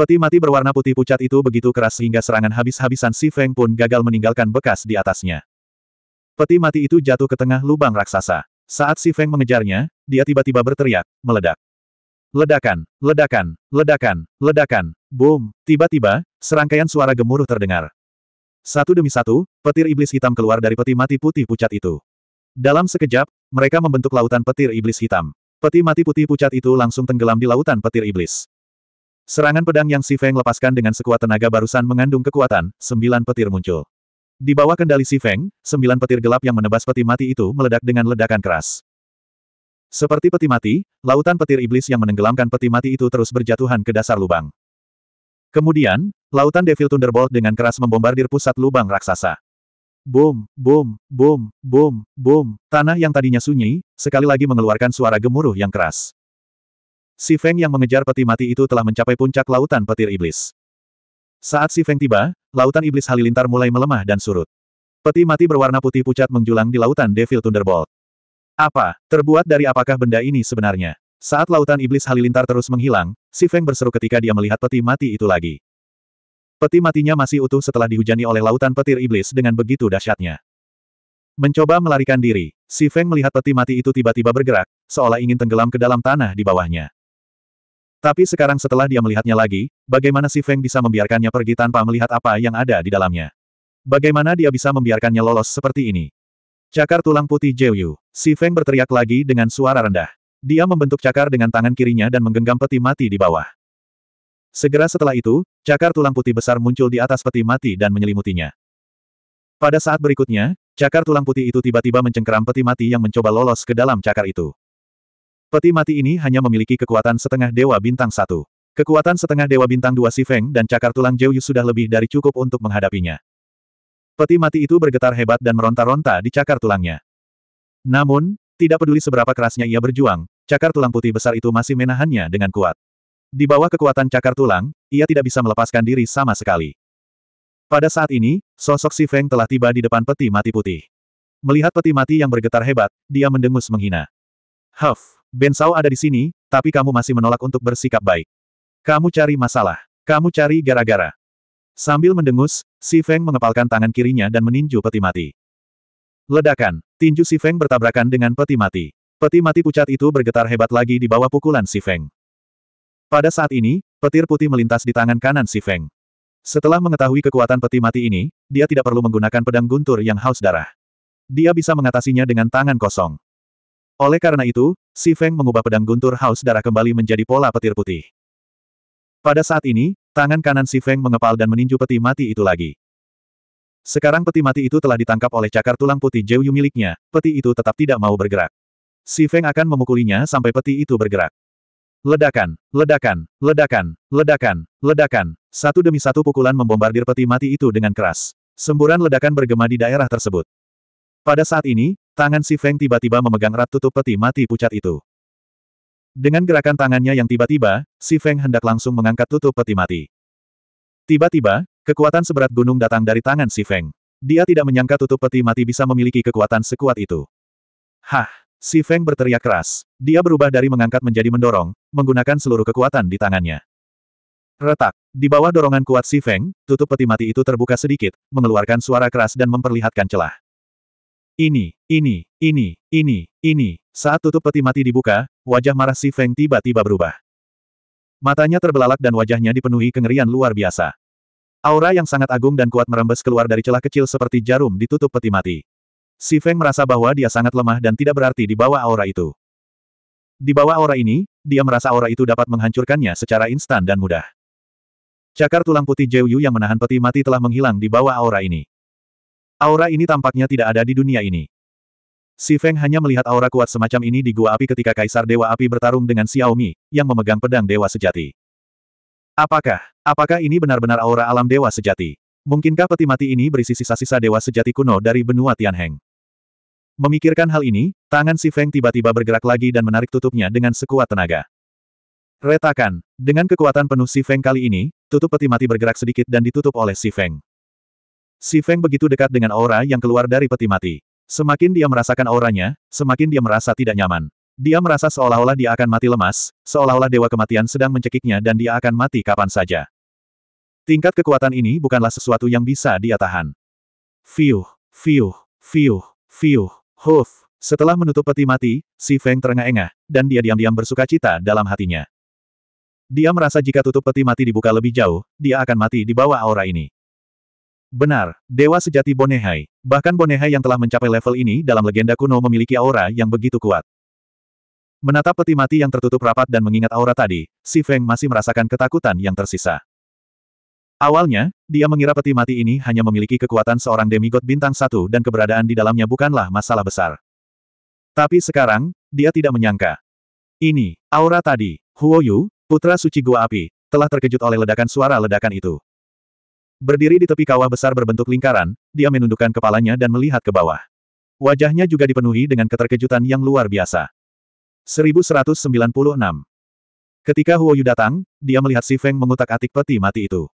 Peti mati berwarna putih pucat itu begitu keras sehingga serangan habis-habisan Si Feng pun gagal meninggalkan bekas di atasnya. Peti mati itu jatuh ke tengah lubang raksasa. Saat Si Feng mengejarnya, dia tiba-tiba berteriak, meledak. Ledakan, ledakan, ledakan, ledakan, boom, tiba-tiba, serangkaian suara gemuruh terdengar. Satu demi satu, petir iblis hitam keluar dari peti mati putih pucat itu. Dalam sekejap, mereka membentuk lautan petir iblis hitam. Peti mati putih pucat itu langsung tenggelam di lautan petir iblis. Serangan pedang yang Si Feng lepaskan dengan sekuat tenaga barusan mengandung kekuatan, sembilan petir muncul. Di bawah kendali Si Feng, sembilan petir gelap yang menebas peti mati itu meledak dengan ledakan keras. Seperti peti mati, lautan petir iblis yang menenggelamkan peti mati itu terus berjatuhan ke dasar lubang. Kemudian, lautan Devil Thunderbolt dengan keras membombardir pusat lubang raksasa. Boom, boom, boom, boom, boom, tanah yang tadinya sunyi, sekali lagi mengeluarkan suara gemuruh yang keras. Si Feng yang mengejar peti mati itu telah mencapai puncak lautan petir iblis. Saat Si Feng tiba, Lautan Iblis Halilintar mulai melemah dan surut. Peti mati berwarna putih pucat menjulang di lautan Devil Thunderbolt. Apa, terbuat dari apakah benda ini sebenarnya? Saat lautan Iblis Halilintar terus menghilang, Si Feng berseru ketika dia melihat peti mati itu lagi. Peti matinya masih utuh setelah dihujani oleh lautan petir iblis dengan begitu dahsyatnya. Mencoba melarikan diri, Si Feng melihat peti mati itu tiba-tiba bergerak, seolah ingin tenggelam ke dalam tanah di bawahnya. Tapi sekarang setelah dia melihatnya lagi, bagaimana si Feng bisa membiarkannya pergi tanpa melihat apa yang ada di dalamnya? Bagaimana dia bisa membiarkannya lolos seperti ini? Cakar tulang putih Jeyu, Si Feng berteriak lagi dengan suara rendah. Dia membentuk cakar dengan tangan kirinya dan menggenggam peti mati di bawah. Segera setelah itu, cakar tulang putih besar muncul di atas peti mati dan menyelimutinya. Pada saat berikutnya, cakar tulang putih itu tiba-tiba mencengkeram peti mati yang mencoba lolos ke dalam cakar itu. Peti mati ini hanya memiliki kekuatan setengah dewa bintang satu. Kekuatan setengah dewa bintang dua si Feng dan cakar tulang Jeyu Yu sudah lebih dari cukup untuk menghadapinya. Peti mati itu bergetar hebat dan meronta-ronta di cakar tulangnya. Namun, tidak peduli seberapa kerasnya ia berjuang, cakar tulang putih besar itu masih menahannya dengan kuat. Di bawah kekuatan cakar tulang, ia tidak bisa melepaskan diri sama sekali. Pada saat ini, sosok si Feng telah tiba di depan peti mati putih. Melihat peti mati yang bergetar hebat, dia mendengus menghina. Huff! Ben Sao ada di sini, tapi kamu masih menolak untuk bersikap baik. Kamu cari masalah. Kamu cari gara-gara. Sambil mendengus, Si Feng mengepalkan tangan kirinya dan meninju peti mati. Ledakan, tinju Si Feng bertabrakan dengan peti mati. Peti mati pucat itu bergetar hebat lagi di bawah pukulan Si Feng. Pada saat ini, petir putih melintas di tangan kanan Si Feng. Setelah mengetahui kekuatan peti mati ini, dia tidak perlu menggunakan pedang guntur yang haus darah. Dia bisa mengatasinya dengan tangan kosong. Oleh karena itu, Si Feng mengubah pedang guntur haus darah kembali menjadi pola petir putih. Pada saat ini, tangan kanan Si Feng mengepal dan meninju peti mati itu lagi. Sekarang peti mati itu telah ditangkap oleh cakar tulang putih Zhou Yu miliknya, peti itu tetap tidak mau bergerak. Si Feng akan memukulinya sampai peti itu bergerak. Ledakan, ledakan, ledakan, ledakan, ledakan. Satu demi satu pukulan membombardir peti mati itu dengan keras. Semburan ledakan bergema di daerah tersebut. Pada saat ini, tangan si Feng tiba-tiba memegang rat tutup peti mati pucat itu. Dengan gerakan tangannya yang tiba-tiba, si Feng hendak langsung mengangkat tutup peti mati. Tiba-tiba, kekuatan seberat gunung datang dari tangan si Feng. Dia tidak menyangka tutup peti mati bisa memiliki kekuatan sekuat itu. Hah! Si Feng berteriak keras. Dia berubah dari mengangkat menjadi mendorong, menggunakan seluruh kekuatan di tangannya. Retak. Di bawah dorongan kuat Si Feng, tutup peti mati itu terbuka sedikit, mengeluarkan suara keras dan memperlihatkan celah. Ini, ini, ini, ini, ini. Saat tutup peti mati dibuka, wajah marah si Feng tiba-tiba berubah. Matanya terbelalak dan wajahnya dipenuhi kengerian luar biasa. Aura yang sangat agung dan kuat merembes keluar dari celah kecil seperti jarum ditutup peti mati. Si Feng merasa bahwa dia sangat lemah dan tidak berarti di bawah aura itu. Di bawah aura ini, dia merasa aura itu dapat menghancurkannya secara instan dan mudah. Cakar tulang putih Jiu Yu yang menahan peti mati telah menghilang di bawah aura ini. Aura ini tampaknya tidak ada di dunia ini. Si Feng hanya melihat aura kuat semacam ini di Gua Api ketika Kaisar Dewa Api bertarung dengan Xiaomi, yang memegang pedang Dewa Sejati. Apakah, apakah ini benar-benar aura alam Dewa Sejati? Mungkinkah peti mati ini berisi sisa-sisa Dewa Sejati kuno dari benua Tianheng? Memikirkan hal ini, tangan si Feng tiba-tiba bergerak lagi dan menarik tutupnya dengan sekuat tenaga. Retakan, dengan kekuatan penuh si Feng kali ini, tutup peti mati bergerak sedikit dan ditutup oleh si Feng. Si Feng begitu dekat dengan aura yang keluar dari peti mati. Semakin dia merasakan auranya, semakin dia merasa tidak nyaman. Dia merasa seolah-olah dia akan mati lemas, seolah-olah dewa kematian sedang mencekiknya dan dia akan mati kapan saja. Tingkat kekuatan ini bukanlah sesuatu yang bisa dia tahan. Fiuh, fiuh, fiuh, fiuh, huf. Setelah menutup peti mati, si Feng terengah-engah, dan dia diam-diam bersuka cita dalam hatinya. Dia merasa jika tutup peti mati dibuka lebih jauh, dia akan mati di bawah aura ini. Benar, Dewa Sejati Bonehai. Bahkan Bonehai yang telah mencapai level ini dalam legenda kuno memiliki aura yang begitu kuat. Menatap peti mati yang tertutup rapat dan mengingat aura tadi, Si Feng masih merasakan ketakutan yang tersisa. Awalnya, dia mengira peti mati ini hanya memiliki kekuatan seorang demigod bintang satu dan keberadaan di dalamnya bukanlah masalah besar. Tapi sekarang, dia tidak menyangka. Ini, aura tadi, Huo Yu, putra suci gua api, telah terkejut oleh ledakan suara ledakan itu. Berdiri di tepi kawah besar berbentuk lingkaran, dia menundukkan kepalanya dan melihat ke bawah. Wajahnya juga dipenuhi dengan keterkejutan yang luar biasa. 1196 Ketika Huo Yu datang, dia melihat Si Feng mengutak-atik peti mati itu.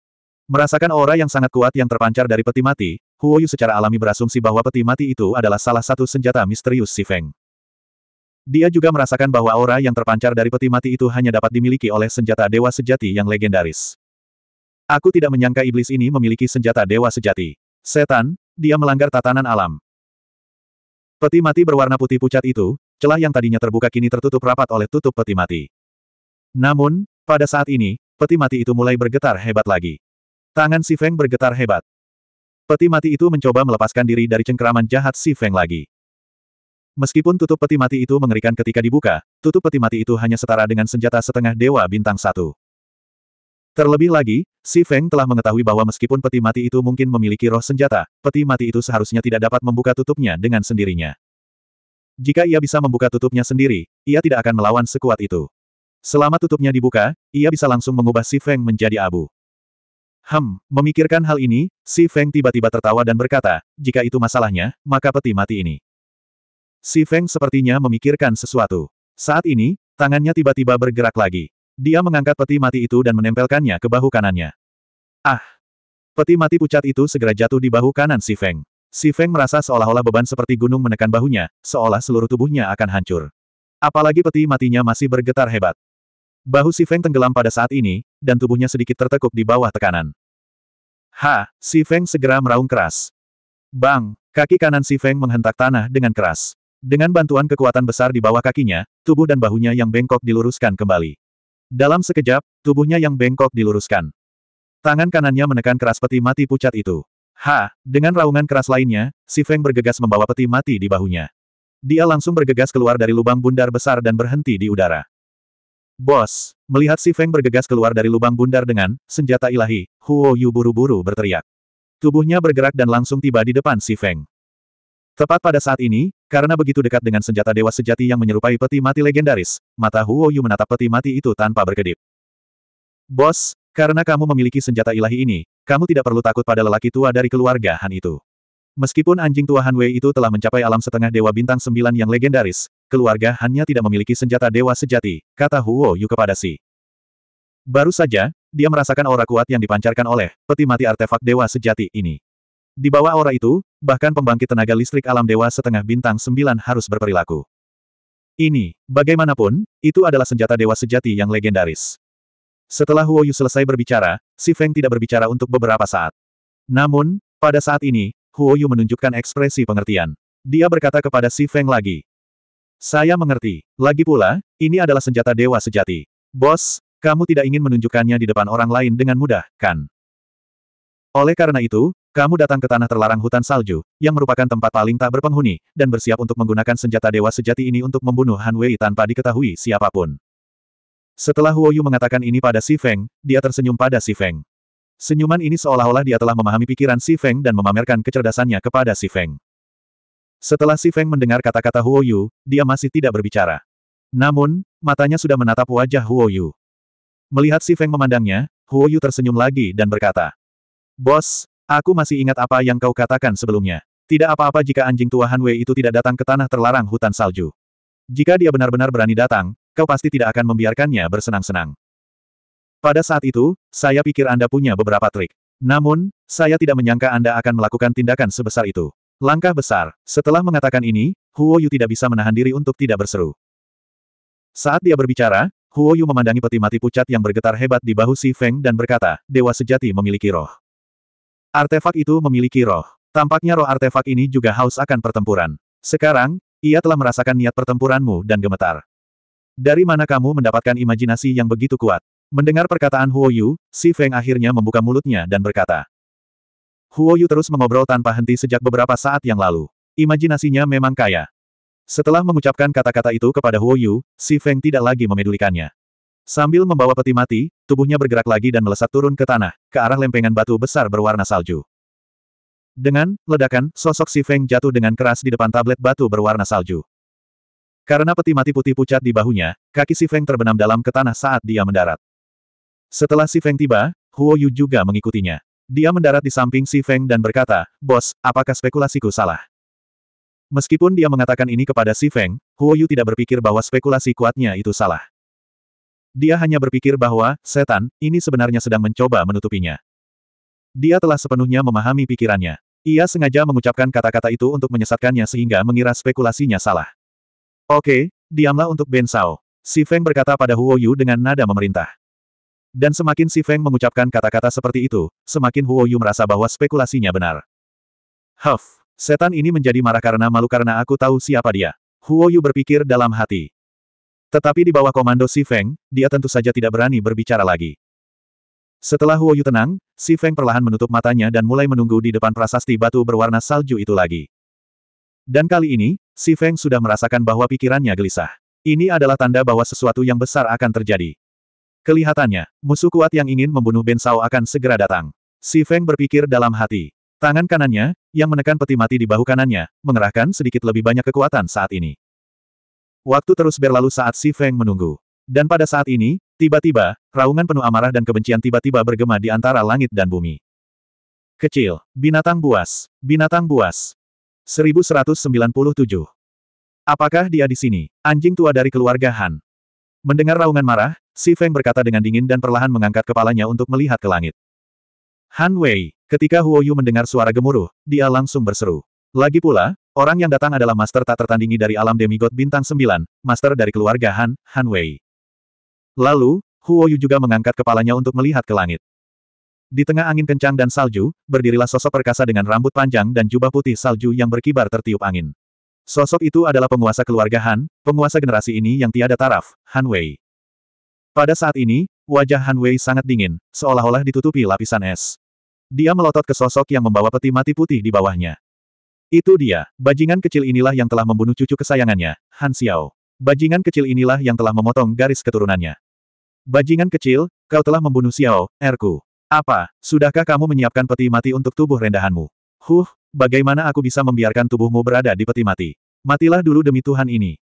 Merasakan aura yang sangat kuat yang terpancar dari peti mati, Huo Yu secara alami berasumsi bahwa peti mati itu adalah salah satu senjata misterius Si Feng. Dia juga merasakan bahwa aura yang terpancar dari peti mati itu hanya dapat dimiliki oleh senjata dewa sejati yang legendaris. Aku tidak menyangka iblis ini memiliki senjata dewa sejati. Setan, dia melanggar tatanan alam. Peti mati berwarna putih pucat itu, celah yang tadinya terbuka kini tertutup rapat oleh tutup peti mati. Namun, pada saat ini, peti mati itu mulai bergetar hebat lagi. Tangan Si Feng bergetar hebat. Peti mati itu mencoba melepaskan diri dari cengkeraman jahat Si Feng lagi. Meskipun tutup peti mati itu mengerikan ketika dibuka, tutup peti mati itu hanya setara dengan senjata setengah dewa bintang satu. Terlebih lagi, Si Feng telah mengetahui bahwa meskipun peti mati itu mungkin memiliki roh senjata, peti mati itu seharusnya tidak dapat membuka tutupnya dengan sendirinya. Jika ia bisa membuka tutupnya sendiri, ia tidak akan melawan sekuat itu. Selama tutupnya dibuka, ia bisa langsung mengubah Si Feng menjadi abu. Hmm, memikirkan hal ini, Si Feng tiba-tiba tertawa dan berkata, jika itu masalahnya, maka peti mati ini. Si Feng sepertinya memikirkan sesuatu. Saat ini, tangannya tiba-tiba bergerak lagi. Dia mengangkat peti mati itu dan menempelkannya ke bahu kanannya. Ah! Peti mati pucat itu segera jatuh di bahu kanan si Feng. Si Feng merasa seolah-olah beban seperti gunung menekan bahunya, seolah seluruh tubuhnya akan hancur. Apalagi peti matinya masih bergetar hebat. Bahu si Feng tenggelam pada saat ini, dan tubuhnya sedikit tertekuk di bawah tekanan. Ha! Si Feng segera meraung keras. Bang! Kaki kanan si Feng menghentak tanah dengan keras. Dengan bantuan kekuatan besar di bawah kakinya, tubuh dan bahunya yang bengkok diluruskan kembali. Dalam sekejap, tubuhnya yang bengkok diluruskan. Tangan kanannya menekan keras peti mati pucat itu. Ha! Dengan raungan keras lainnya, si Feng bergegas membawa peti mati di bahunya. Dia langsung bergegas keluar dari lubang bundar besar dan berhenti di udara. Bos! Melihat si Feng bergegas keluar dari lubang bundar dengan senjata ilahi, Huo Yu buru-buru berteriak. Tubuhnya bergerak dan langsung tiba di depan si Feng. Tepat pada saat ini, karena begitu dekat dengan senjata dewa sejati yang menyerupai peti mati legendaris, mata Huo Yu menatap peti mati itu tanpa berkedip. Bos, karena kamu memiliki senjata ilahi ini, kamu tidak perlu takut pada lelaki tua dari keluarga Han itu. Meskipun anjing tua Han Wei itu telah mencapai alam setengah dewa bintang sembilan yang legendaris, keluarga Hannya tidak memiliki senjata dewa sejati, kata Huo Yu kepada Si. Baru saja, dia merasakan aura kuat yang dipancarkan oleh peti mati artefak dewa sejati ini. Di bawah aura itu, bahkan pembangkit tenaga listrik alam dewa setengah bintang sembilan harus berperilaku. Ini, bagaimanapun, itu adalah senjata dewa sejati yang legendaris. Setelah Huoyu selesai berbicara, Si Feng tidak berbicara untuk beberapa saat. Namun, pada saat ini, Huoyu menunjukkan ekspresi pengertian. Dia berkata kepada Si Feng lagi. Saya mengerti. Lagi pula, ini adalah senjata dewa sejati. Bos, kamu tidak ingin menunjukkannya di depan orang lain dengan mudah, kan? Oleh karena itu, kamu datang ke tanah terlarang hutan salju, yang merupakan tempat paling tak berpenghuni, dan bersiap untuk menggunakan senjata dewa sejati ini untuk membunuh Han Wei tanpa diketahui siapapun. Setelah Huo Yu mengatakan ini pada Si Feng, dia tersenyum pada Si Feng. Senyuman ini seolah-olah dia telah memahami pikiran Si Feng dan memamerkan kecerdasannya kepada Si Feng. Setelah Si Feng mendengar kata-kata Huo Yu, dia masih tidak berbicara. Namun, matanya sudah menatap wajah Huo Yu. Melihat Si Feng memandangnya, Huo Yu tersenyum lagi dan berkata, Bos, Aku masih ingat apa yang kau katakan sebelumnya. Tidak apa-apa jika anjing tua Han Wei itu tidak datang ke tanah terlarang hutan salju. Jika dia benar-benar berani datang, kau pasti tidak akan membiarkannya bersenang-senang. Pada saat itu, saya pikir Anda punya beberapa trik. Namun, saya tidak menyangka Anda akan melakukan tindakan sebesar itu. Langkah besar. Setelah mengatakan ini, Huo Yu tidak bisa menahan diri untuk tidak berseru. Saat dia berbicara, Huo Yu memandangi peti mati pucat yang bergetar hebat di bahu Si Feng dan berkata, Dewa Sejati memiliki roh. Artefak itu memiliki roh. Tampaknya roh artefak ini juga haus akan pertempuran. Sekarang, ia telah merasakan niat pertempuranmu dan gemetar. Dari mana kamu mendapatkan imajinasi yang begitu kuat? Mendengar perkataan Huo Yu, Si Feng akhirnya membuka mulutnya dan berkata. Huo Yu terus mengobrol tanpa henti sejak beberapa saat yang lalu. Imajinasinya memang kaya. Setelah mengucapkan kata-kata itu kepada Huo Yu, Si Feng tidak lagi memedulikannya. Sambil membawa peti mati, tubuhnya bergerak lagi dan melesat turun ke tanah, ke arah lempengan batu besar berwarna salju. Dengan ledakan, sosok Si Feng jatuh dengan keras di depan tablet batu berwarna salju. Karena peti mati putih pucat di bahunya, kaki Si Feng terbenam dalam ke tanah saat dia mendarat. Setelah Si Feng tiba, Huo Yu juga mengikutinya. Dia mendarat di samping Si Feng dan berkata, Bos, apakah spekulasiku salah? Meskipun dia mengatakan ini kepada Si Feng, Huo Yu tidak berpikir bahwa spekulasi kuatnya itu salah. Dia hanya berpikir bahwa, setan, ini sebenarnya sedang mencoba menutupinya. Dia telah sepenuhnya memahami pikirannya. Ia sengaja mengucapkan kata-kata itu untuk menyesatkannya sehingga mengira spekulasinya salah. Oke, diamlah untuk Ben Sao. Si Feng berkata pada Huo Yu dengan nada memerintah. Dan semakin Si Feng mengucapkan kata-kata seperti itu, semakin Huo Yu merasa bahwa spekulasinya benar. Huff, setan ini menjadi marah karena malu karena aku tahu siapa dia. Huo Yu berpikir dalam hati. Tetapi di bawah komando Si Feng, dia tentu saja tidak berani berbicara lagi. Setelah Huo tenang, Si Feng perlahan menutup matanya dan mulai menunggu di depan prasasti batu berwarna salju itu lagi. Dan kali ini, Si Feng sudah merasakan bahwa pikirannya gelisah. Ini adalah tanda bahwa sesuatu yang besar akan terjadi. Kelihatannya, musuh kuat yang ingin membunuh Ben Sao akan segera datang. Si Feng berpikir dalam hati. Tangan kanannya, yang menekan peti mati di bahu kanannya, mengerahkan sedikit lebih banyak kekuatan saat ini. Waktu terus berlalu saat Si Feng menunggu. Dan pada saat ini, tiba-tiba, raungan penuh amarah dan kebencian tiba-tiba bergema di antara langit dan bumi. Kecil, binatang buas, binatang buas. 1197. Apakah dia di sini, anjing tua dari keluarga Han? Mendengar raungan marah, Si Feng berkata dengan dingin dan perlahan mengangkat kepalanya untuk melihat ke langit. Han Wei, ketika Huo Yu mendengar suara gemuruh, dia langsung berseru. Lagi pula, Orang yang datang adalah master tak tertandingi dari alam demigod bintang 9, master dari keluarga Han, Han Wei. Lalu, Huo Yu juga mengangkat kepalanya untuk melihat ke langit. Di tengah angin kencang dan salju, berdirilah sosok perkasa dengan rambut panjang dan jubah putih salju yang berkibar tertiup angin. Sosok itu adalah penguasa keluarga Han, penguasa generasi ini yang tiada taraf, Han Wei. Pada saat ini, wajah Han Wei sangat dingin, seolah-olah ditutupi lapisan es. Dia melotot ke sosok yang membawa peti mati putih di bawahnya. Itu dia, bajingan kecil inilah yang telah membunuh cucu kesayangannya, Han Xiao. Bajingan kecil inilah yang telah memotong garis keturunannya. Bajingan kecil, kau telah membunuh Xiao, Erku. Apa, sudahkah kamu menyiapkan peti mati untuk tubuh rendahanmu? Huh, bagaimana aku bisa membiarkan tubuhmu berada di peti mati? Matilah dulu demi Tuhan ini.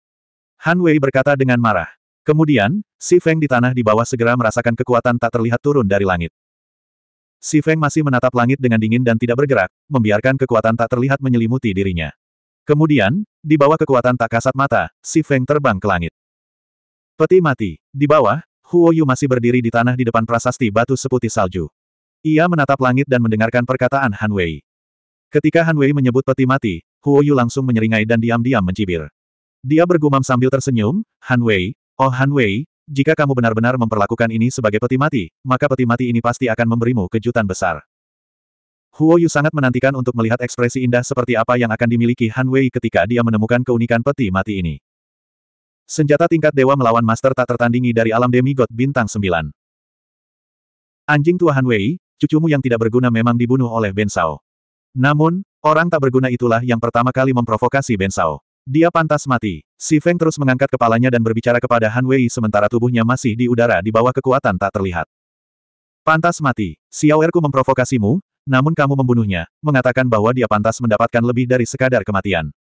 Han Wei berkata dengan marah. Kemudian, si Feng di tanah di bawah segera merasakan kekuatan tak terlihat turun dari langit. Si Feng masih menatap langit dengan dingin dan tidak bergerak, membiarkan kekuatan tak terlihat menyelimuti dirinya. Kemudian, di bawah kekuatan tak kasat mata, si Feng terbang ke langit. Peti mati. Di bawah, Huo Yu masih berdiri di tanah di depan prasasti batu seputih salju. Ia menatap langit dan mendengarkan perkataan Han Wei. Ketika Han Wei menyebut peti mati, Huo Yu langsung menyeringai dan diam-diam mencibir. Dia bergumam sambil tersenyum, Han Wei, oh Han Wei, jika kamu benar-benar memperlakukan ini sebagai peti mati, maka peti mati ini pasti akan memberimu kejutan besar. Huo Yu sangat menantikan untuk melihat ekspresi indah seperti apa yang akan dimiliki Han Wei ketika dia menemukan keunikan peti mati ini. Senjata tingkat dewa melawan master tak tertandingi dari alam demigod bintang 9. Anjing tua Han Wei, cucumu yang tidak berguna memang dibunuh oleh Ben Sao. Namun, orang tak berguna itulah yang pertama kali memprovokasi Ben Sao. Dia pantas mati. Si Feng terus mengangkat kepalanya dan berbicara kepada Han Wei sementara tubuhnya masih di udara di bawah kekuatan tak terlihat. Pantas mati. Xiao Erku memprovokasimu, namun kamu membunuhnya, mengatakan bahwa dia pantas mendapatkan lebih dari sekadar kematian.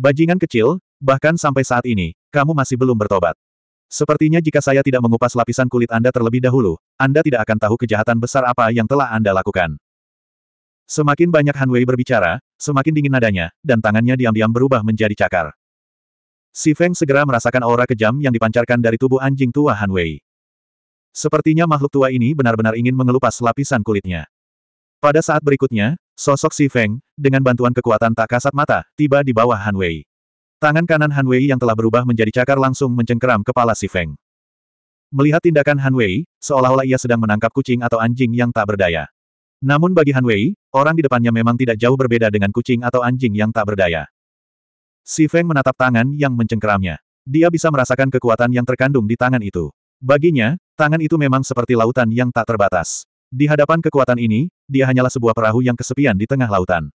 Bajingan kecil, bahkan sampai saat ini, kamu masih belum bertobat. Sepertinya jika saya tidak mengupas lapisan kulit Anda terlebih dahulu, Anda tidak akan tahu kejahatan besar apa yang telah Anda lakukan. Semakin banyak Han Wei berbicara, Semakin dingin nadanya, dan tangannya diam-diam berubah menjadi cakar. Si Feng segera merasakan aura kejam yang dipancarkan dari tubuh anjing tua Han Wei. Sepertinya makhluk tua ini benar-benar ingin mengelupas lapisan kulitnya. Pada saat berikutnya, sosok Si Feng, dengan bantuan kekuatan tak kasat mata, tiba di bawah Han Wei. Tangan kanan Han Wei yang telah berubah menjadi cakar langsung mencengkeram kepala Si Feng. Melihat tindakan Han Wei, seolah-olah ia sedang menangkap kucing atau anjing yang tak berdaya. Namun bagi Han Wei, orang di depannya memang tidak jauh berbeda dengan kucing atau anjing yang tak berdaya. Si Feng menatap tangan yang mencengkeramnya. Dia bisa merasakan kekuatan yang terkandung di tangan itu. Baginya, tangan itu memang seperti lautan yang tak terbatas. Di hadapan kekuatan ini, dia hanyalah sebuah perahu yang kesepian di tengah lautan.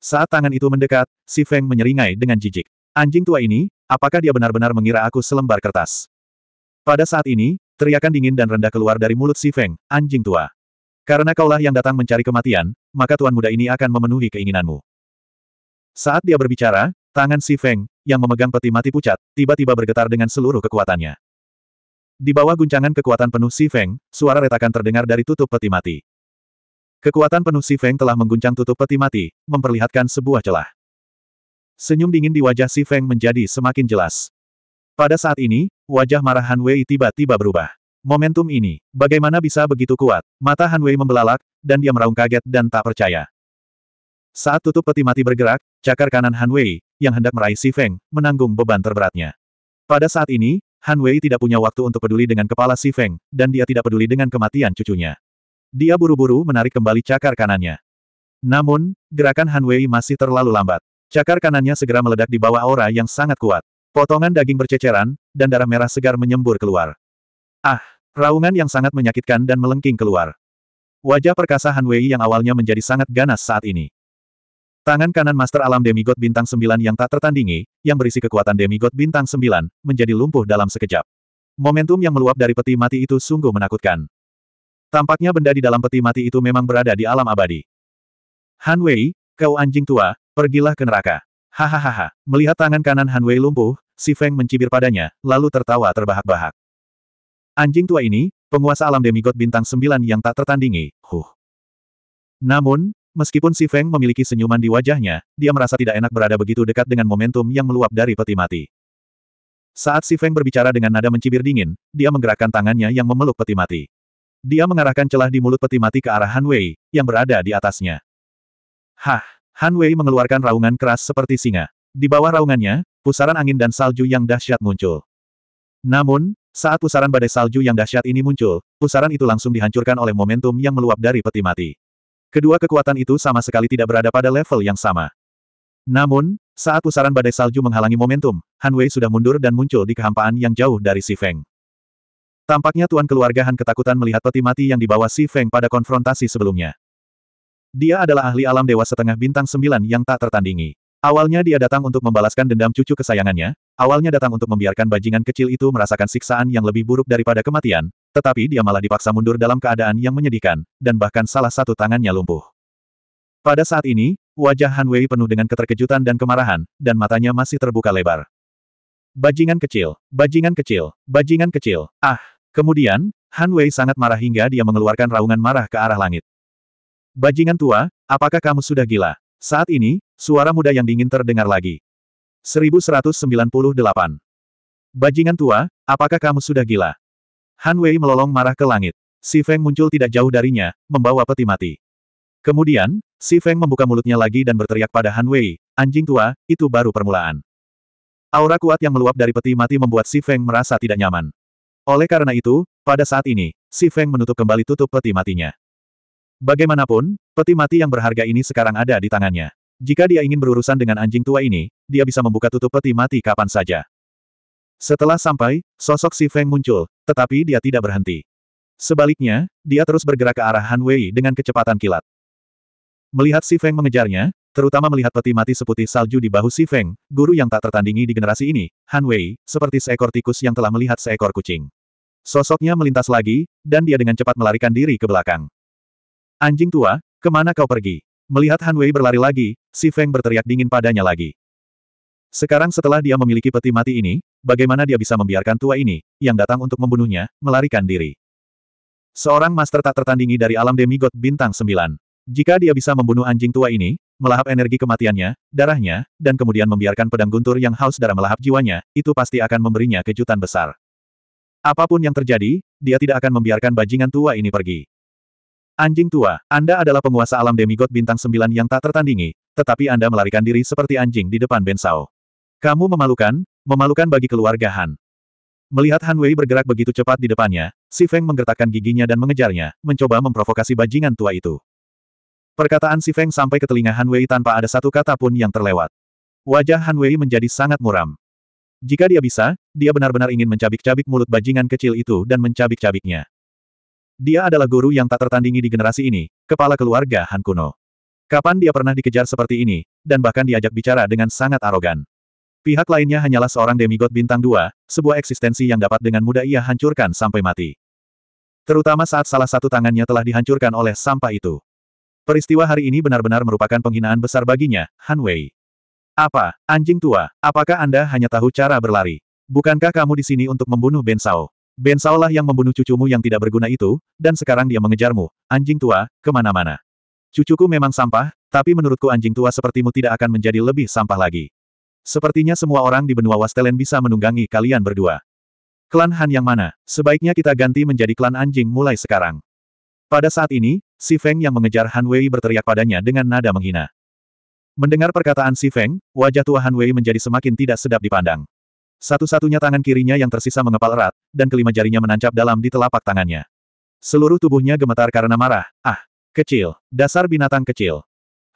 Saat tangan itu mendekat, si Feng menyeringai dengan jijik. Anjing tua ini, apakah dia benar-benar mengira aku selembar kertas? Pada saat ini, teriakan dingin dan rendah keluar dari mulut si Feng, anjing tua. Karena kaulah yang datang mencari kematian, maka tuan muda ini akan memenuhi keinginanmu. Saat dia berbicara, tangan Si Feng, yang memegang peti mati pucat, tiba-tiba bergetar dengan seluruh kekuatannya. Di bawah guncangan kekuatan penuh Si Feng, suara retakan terdengar dari tutup peti mati. Kekuatan penuh Si Feng telah mengguncang tutup peti mati, memperlihatkan sebuah celah. Senyum dingin di wajah Si Feng menjadi semakin jelas. Pada saat ini, wajah marah Han Wei tiba-tiba berubah. Momentum ini, bagaimana bisa begitu kuat? Mata Han Wei membelalak, dan dia meraung kaget dan tak percaya. Saat tutup peti mati bergerak, cakar kanan Han Wei, yang hendak meraih Si Feng, menanggung beban terberatnya. Pada saat ini, Han Wei tidak punya waktu untuk peduli dengan kepala Si Feng, dan dia tidak peduli dengan kematian cucunya. Dia buru-buru menarik kembali cakar kanannya. Namun, gerakan Han Wei masih terlalu lambat. Cakar kanannya segera meledak di bawah aura yang sangat kuat. Potongan daging berceceran, dan darah merah segar menyembur keluar. Ah! Raungan yang sangat menyakitkan dan melengking keluar. Wajah perkasa Han Wei yang awalnya menjadi sangat ganas saat ini. Tangan kanan Master Alam Demigod Bintang Sembilan yang tak tertandingi, yang berisi kekuatan Demigod Bintang Sembilan, menjadi lumpuh dalam sekejap. Momentum yang meluap dari peti mati itu sungguh menakutkan. Tampaknya benda di dalam peti mati itu memang berada di alam abadi. Han Wei, kau anjing tua, pergilah ke neraka. Hahaha, melihat tangan kanan Han Wei lumpuh, Si Feng mencibir padanya, lalu tertawa terbahak-bahak. Anjing tua ini, penguasa alam demigod bintang sembilan yang tak tertandingi, huh. Namun, meskipun si Feng memiliki senyuman di wajahnya, dia merasa tidak enak berada begitu dekat dengan momentum yang meluap dari peti mati. Saat si Feng berbicara dengan nada mencibir dingin, dia menggerakkan tangannya yang memeluk peti mati. Dia mengarahkan celah di mulut peti mati ke arah Han Wei, yang berada di atasnya. Hah! Han Wei mengeluarkan raungan keras seperti singa. Di bawah raungannya, pusaran angin dan salju yang dahsyat muncul. Namun, saat pusaran badai salju yang dahsyat ini muncul, pusaran itu langsung dihancurkan oleh momentum yang meluap dari peti mati. Kedua kekuatan itu sama sekali tidak berada pada level yang sama. Namun, saat pusaran badai salju menghalangi momentum, Han Wei sudah mundur dan muncul di kehampaan yang jauh dari Si Feng. Tampaknya tuan keluarga Han ketakutan melihat peti mati yang dibawa Si Feng pada konfrontasi sebelumnya. Dia adalah ahli alam dewa setengah bintang sembilan yang tak tertandingi. Awalnya dia datang untuk membalaskan dendam cucu kesayangannya, awalnya datang untuk membiarkan bajingan kecil itu merasakan siksaan yang lebih buruk daripada kematian, tetapi dia malah dipaksa mundur dalam keadaan yang menyedihkan, dan bahkan salah satu tangannya lumpuh. Pada saat ini, wajah Han Wei penuh dengan keterkejutan dan kemarahan, dan matanya masih terbuka lebar. Bajingan kecil, bajingan kecil, bajingan kecil, ah! Kemudian, Han Wei sangat marah hingga dia mengeluarkan raungan marah ke arah langit. Bajingan tua, apakah kamu sudah gila? Saat ini, Suara muda yang dingin terdengar lagi. 1198. Bajingan tua, apakah kamu sudah gila? Han Wei melolong marah ke langit. Si Feng muncul tidak jauh darinya, membawa peti mati. Kemudian, si Feng membuka mulutnya lagi dan berteriak pada Han Wei, anjing tua, itu baru permulaan. Aura kuat yang meluap dari peti mati membuat si Feng merasa tidak nyaman. Oleh karena itu, pada saat ini, si Feng menutup kembali tutup peti matinya. Bagaimanapun, peti mati yang berharga ini sekarang ada di tangannya. Jika dia ingin berurusan dengan anjing tua ini, dia bisa membuka tutup peti mati kapan saja. Setelah sampai, sosok Si Feng muncul, tetapi dia tidak berhenti. Sebaliknya, dia terus bergerak ke arah Han Wei dengan kecepatan kilat. Melihat Si Feng mengejarnya, terutama melihat peti mati seputih salju di bahu Si Feng, guru yang tak tertandingi di generasi ini, Han Wei, seperti seekor tikus yang telah melihat seekor kucing. Sosoknya melintas lagi, dan dia dengan cepat melarikan diri ke belakang. Anjing tua, kemana kau pergi? Melihat Han Wei berlari lagi, si Feng berteriak dingin padanya lagi. Sekarang setelah dia memiliki peti mati ini, bagaimana dia bisa membiarkan tua ini, yang datang untuk membunuhnya, melarikan diri. Seorang master tak tertandingi dari alam demigod bintang 9. Jika dia bisa membunuh anjing tua ini, melahap energi kematiannya, darahnya, dan kemudian membiarkan pedang guntur yang haus darah melahap jiwanya, itu pasti akan memberinya kejutan besar. Apapun yang terjadi, dia tidak akan membiarkan bajingan tua ini pergi. Anjing tua, Anda adalah penguasa alam demigod bintang sembilan yang tak tertandingi, tetapi Anda melarikan diri seperti anjing di depan bensao. Kamu memalukan, memalukan bagi keluarga Han. Melihat Han Wei bergerak begitu cepat di depannya, Si Feng menggertakkan giginya dan mengejarnya, mencoba memprovokasi bajingan tua itu. Perkataan Si Feng sampai ke telinga Han Wei tanpa ada satu kata pun yang terlewat. Wajah Han Wei menjadi sangat muram. Jika dia bisa, dia benar-benar ingin mencabik-cabik mulut bajingan kecil itu dan mencabik-cabiknya. Dia adalah guru yang tak tertandingi di generasi ini, kepala keluarga Han kuno. Kapan dia pernah dikejar seperti ini, dan bahkan diajak bicara dengan sangat arogan. Pihak lainnya hanyalah seorang demigod bintang dua, sebuah eksistensi yang dapat dengan mudah ia hancurkan sampai mati. Terutama saat salah satu tangannya telah dihancurkan oleh sampah itu. Peristiwa hari ini benar-benar merupakan penghinaan besar baginya, Han Wei. Apa, anjing tua, apakah Anda hanya tahu cara berlari? Bukankah kamu di sini untuk membunuh Ben Sao? Ben Saulah yang membunuh cucumu yang tidak berguna itu, dan sekarang dia mengejarmu, anjing tua, kemana-mana. Cucuku memang sampah, tapi menurutku anjing tua sepertimu tidak akan menjadi lebih sampah lagi. Sepertinya semua orang di benua Wastelen bisa menunggangi kalian berdua. Klan Han yang mana? Sebaiknya kita ganti menjadi klan anjing mulai sekarang. Pada saat ini, Si Feng yang mengejar Han Wei berteriak padanya dengan nada menghina. Mendengar perkataan Si Feng, wajah tua Han Wei menjadi semakin tidak sedap dipandang. Satu-satunya tangan kirinya yang tersisa mengepal erat, dan kelima jarinya menancap dalam di telapak tangannya. Seluruh tubuhnya gemetar karena marah. Ah, kecil, dasar binatang kecil.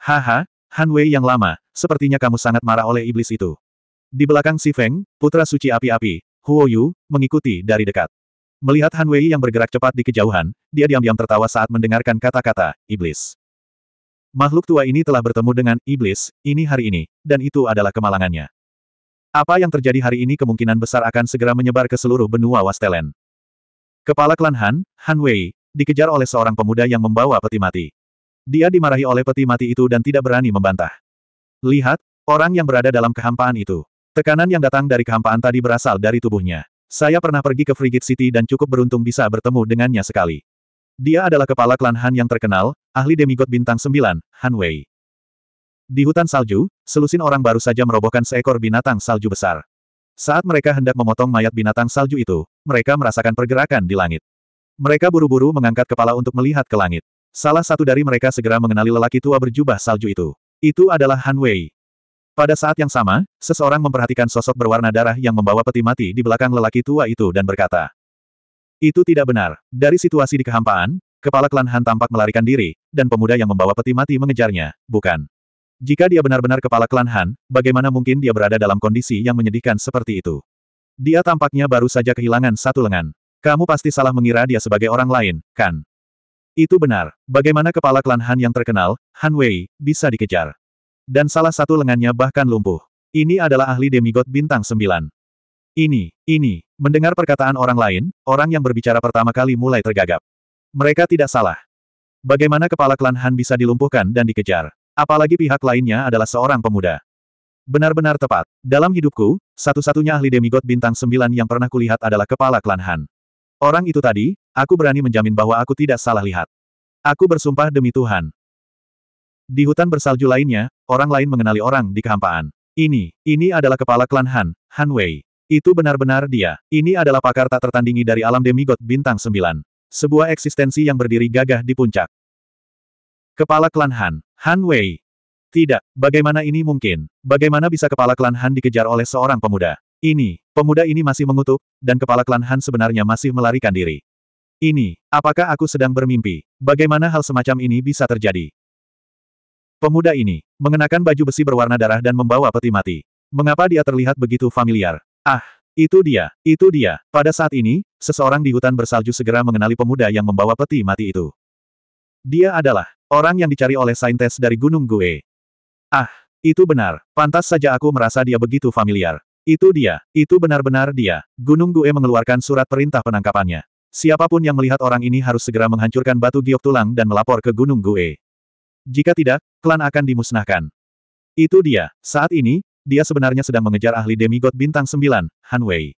Haha, Han Wei yang lama, sepertinya kamu sangat marah oleh iblis itu. Di belakang Si Feng, putra suci api-api, Huo Yu, mengikuti dari dekat. Melihat Han Wei yang bergerak cepat di kejauhan, dia diam-diam tertawa saat mendengarkan kata-kata, iblis. Makhluk tua ini telah bertemu dengan iblis, ini hari ini, dan itu adalah kemalangannya. Apa yang terjadi hari ini kemungkinan besar akan segera menyebar ke seluruh benua Wastelen. Kepala klan Han, Han Wei, dikejar oleh seorang pemuda yang membawa peti mati. Dia dimarahi oleh peti mati itu dan tidak berani membantah. Lihat, orang yang berada dalam kehampaan itu. Tekanan yang datang dari kehampaan tadi berasal dari tubuhnya. Saya pernah pergi ke Frigid City dan cukup beruntung bisa bertemu dengannya sekali. Dia adalah kepala klan Han yang terkenal, ahli demigod bintang 9, Han Wei. Di hutan salju, selusin orang baru saja merobohkan seekor binatang salju besar. Saat mereka hendak memotong mayat binatang salju itu, mereka merasakan pergerakan di langit. Mereka buru-buru mengangkat kepala untuk melihat ke langit. Salah satu dari mereka segera mengenali lelaki tua berjubah salju itu. Itu adalah Han Wei. Pada saat yang sama, seseorang memperhatikan sosok berwarna darah yang membawa peti mati di belakang lelaki tua itu dan berkata, Itu tidak benar. Dari situasi di kehampaan, kepala klan Han tampak melarikan diri, dan pemuda yang membawa peti mati mengejarnya, bukan. Jika dia benar-benar kepala klan Han, bagaimana mungkin dia berada dalam kondisi yang menyedihkan seperti itu? Dia tampaknya baru saja kehilangan satu lengan. Kamu pasti salah mengira dia sebagai orang lain, kan? Itu benar. Bagaimana kepala klan Han yang terkenal, Han Wei, bisa dikejar. Dan salah satu lengannya bahkan lumpuh. Ini adalah ahli demigod bintang sembilan. Ini, ini, mendengar perkataan orang lain, orang yang berbicara pertama kali mulai tergagap. Mereka tidak salah. Bagaimana kepala klan Han bisa dilumpuhkan dan dikejar? Apalagi pihak lainnya adalah seorang pemuda. Benar-benar tepat. Dalam hidupku, satu-satunya ahli demigod bintang sembilan yang pernah kulihat adalah kepala klan Han. Orang itu tadi, aku berani menjamin bahwa aku tidak salah lihat. Aku bersumpah demi Tuhan. Di hutan bersalju lainnya, orang lain mengenali orang di kehampaan. Ini, ini adalah kepala klan Han, Han Wei. Itu benar-benar dia. Ini adalah pakar tak tertandingi dari alam demigod bintang sembilan. Sebuah eksistensi yang berdiri gagah di puncak. Kepala klan Han, Han Wei. Tidak, bagaimana ini mungkin? Bagaimana bisa kepala klan Han dikejar oleh seorang pemuda? Ini, pemuda ini masih mengutuk, dan kepala klan Han sebenarnya masih melarikan diri. Ini, apakah aku sedang bermimpi? Bagaimana hal semacam ini bisa terjadi? Pemuda ini, mengenakan baju besi berwarna darah dan membawa peti mati. Mengapa dia terlihat begitu familiar? Ah, itu dia, itu dia. Pada saat ini, seseorang di hutan bersalju segera mengenali pemuda yang membawa peti mati itu. Dia adalah Orang yang dicari oleh saintes dari Gunung Gue. Ah, itu benar. Pantas saja aku merasa dia begitu familiar. Itu dia, itu benar-benar dia. Gunung Gue mengeluarkan surat perintah penangkapannya. Siapapun yang melihat orang ini harus segera menghancurkan batu giok tulang dan melapor ke Gunung Gue. Jika tidak, klan akan dimusnahkan. Itu dia. Saat ini, dia sebenarnya sedang mengejar ahli demigod bintang 9, Han Wei.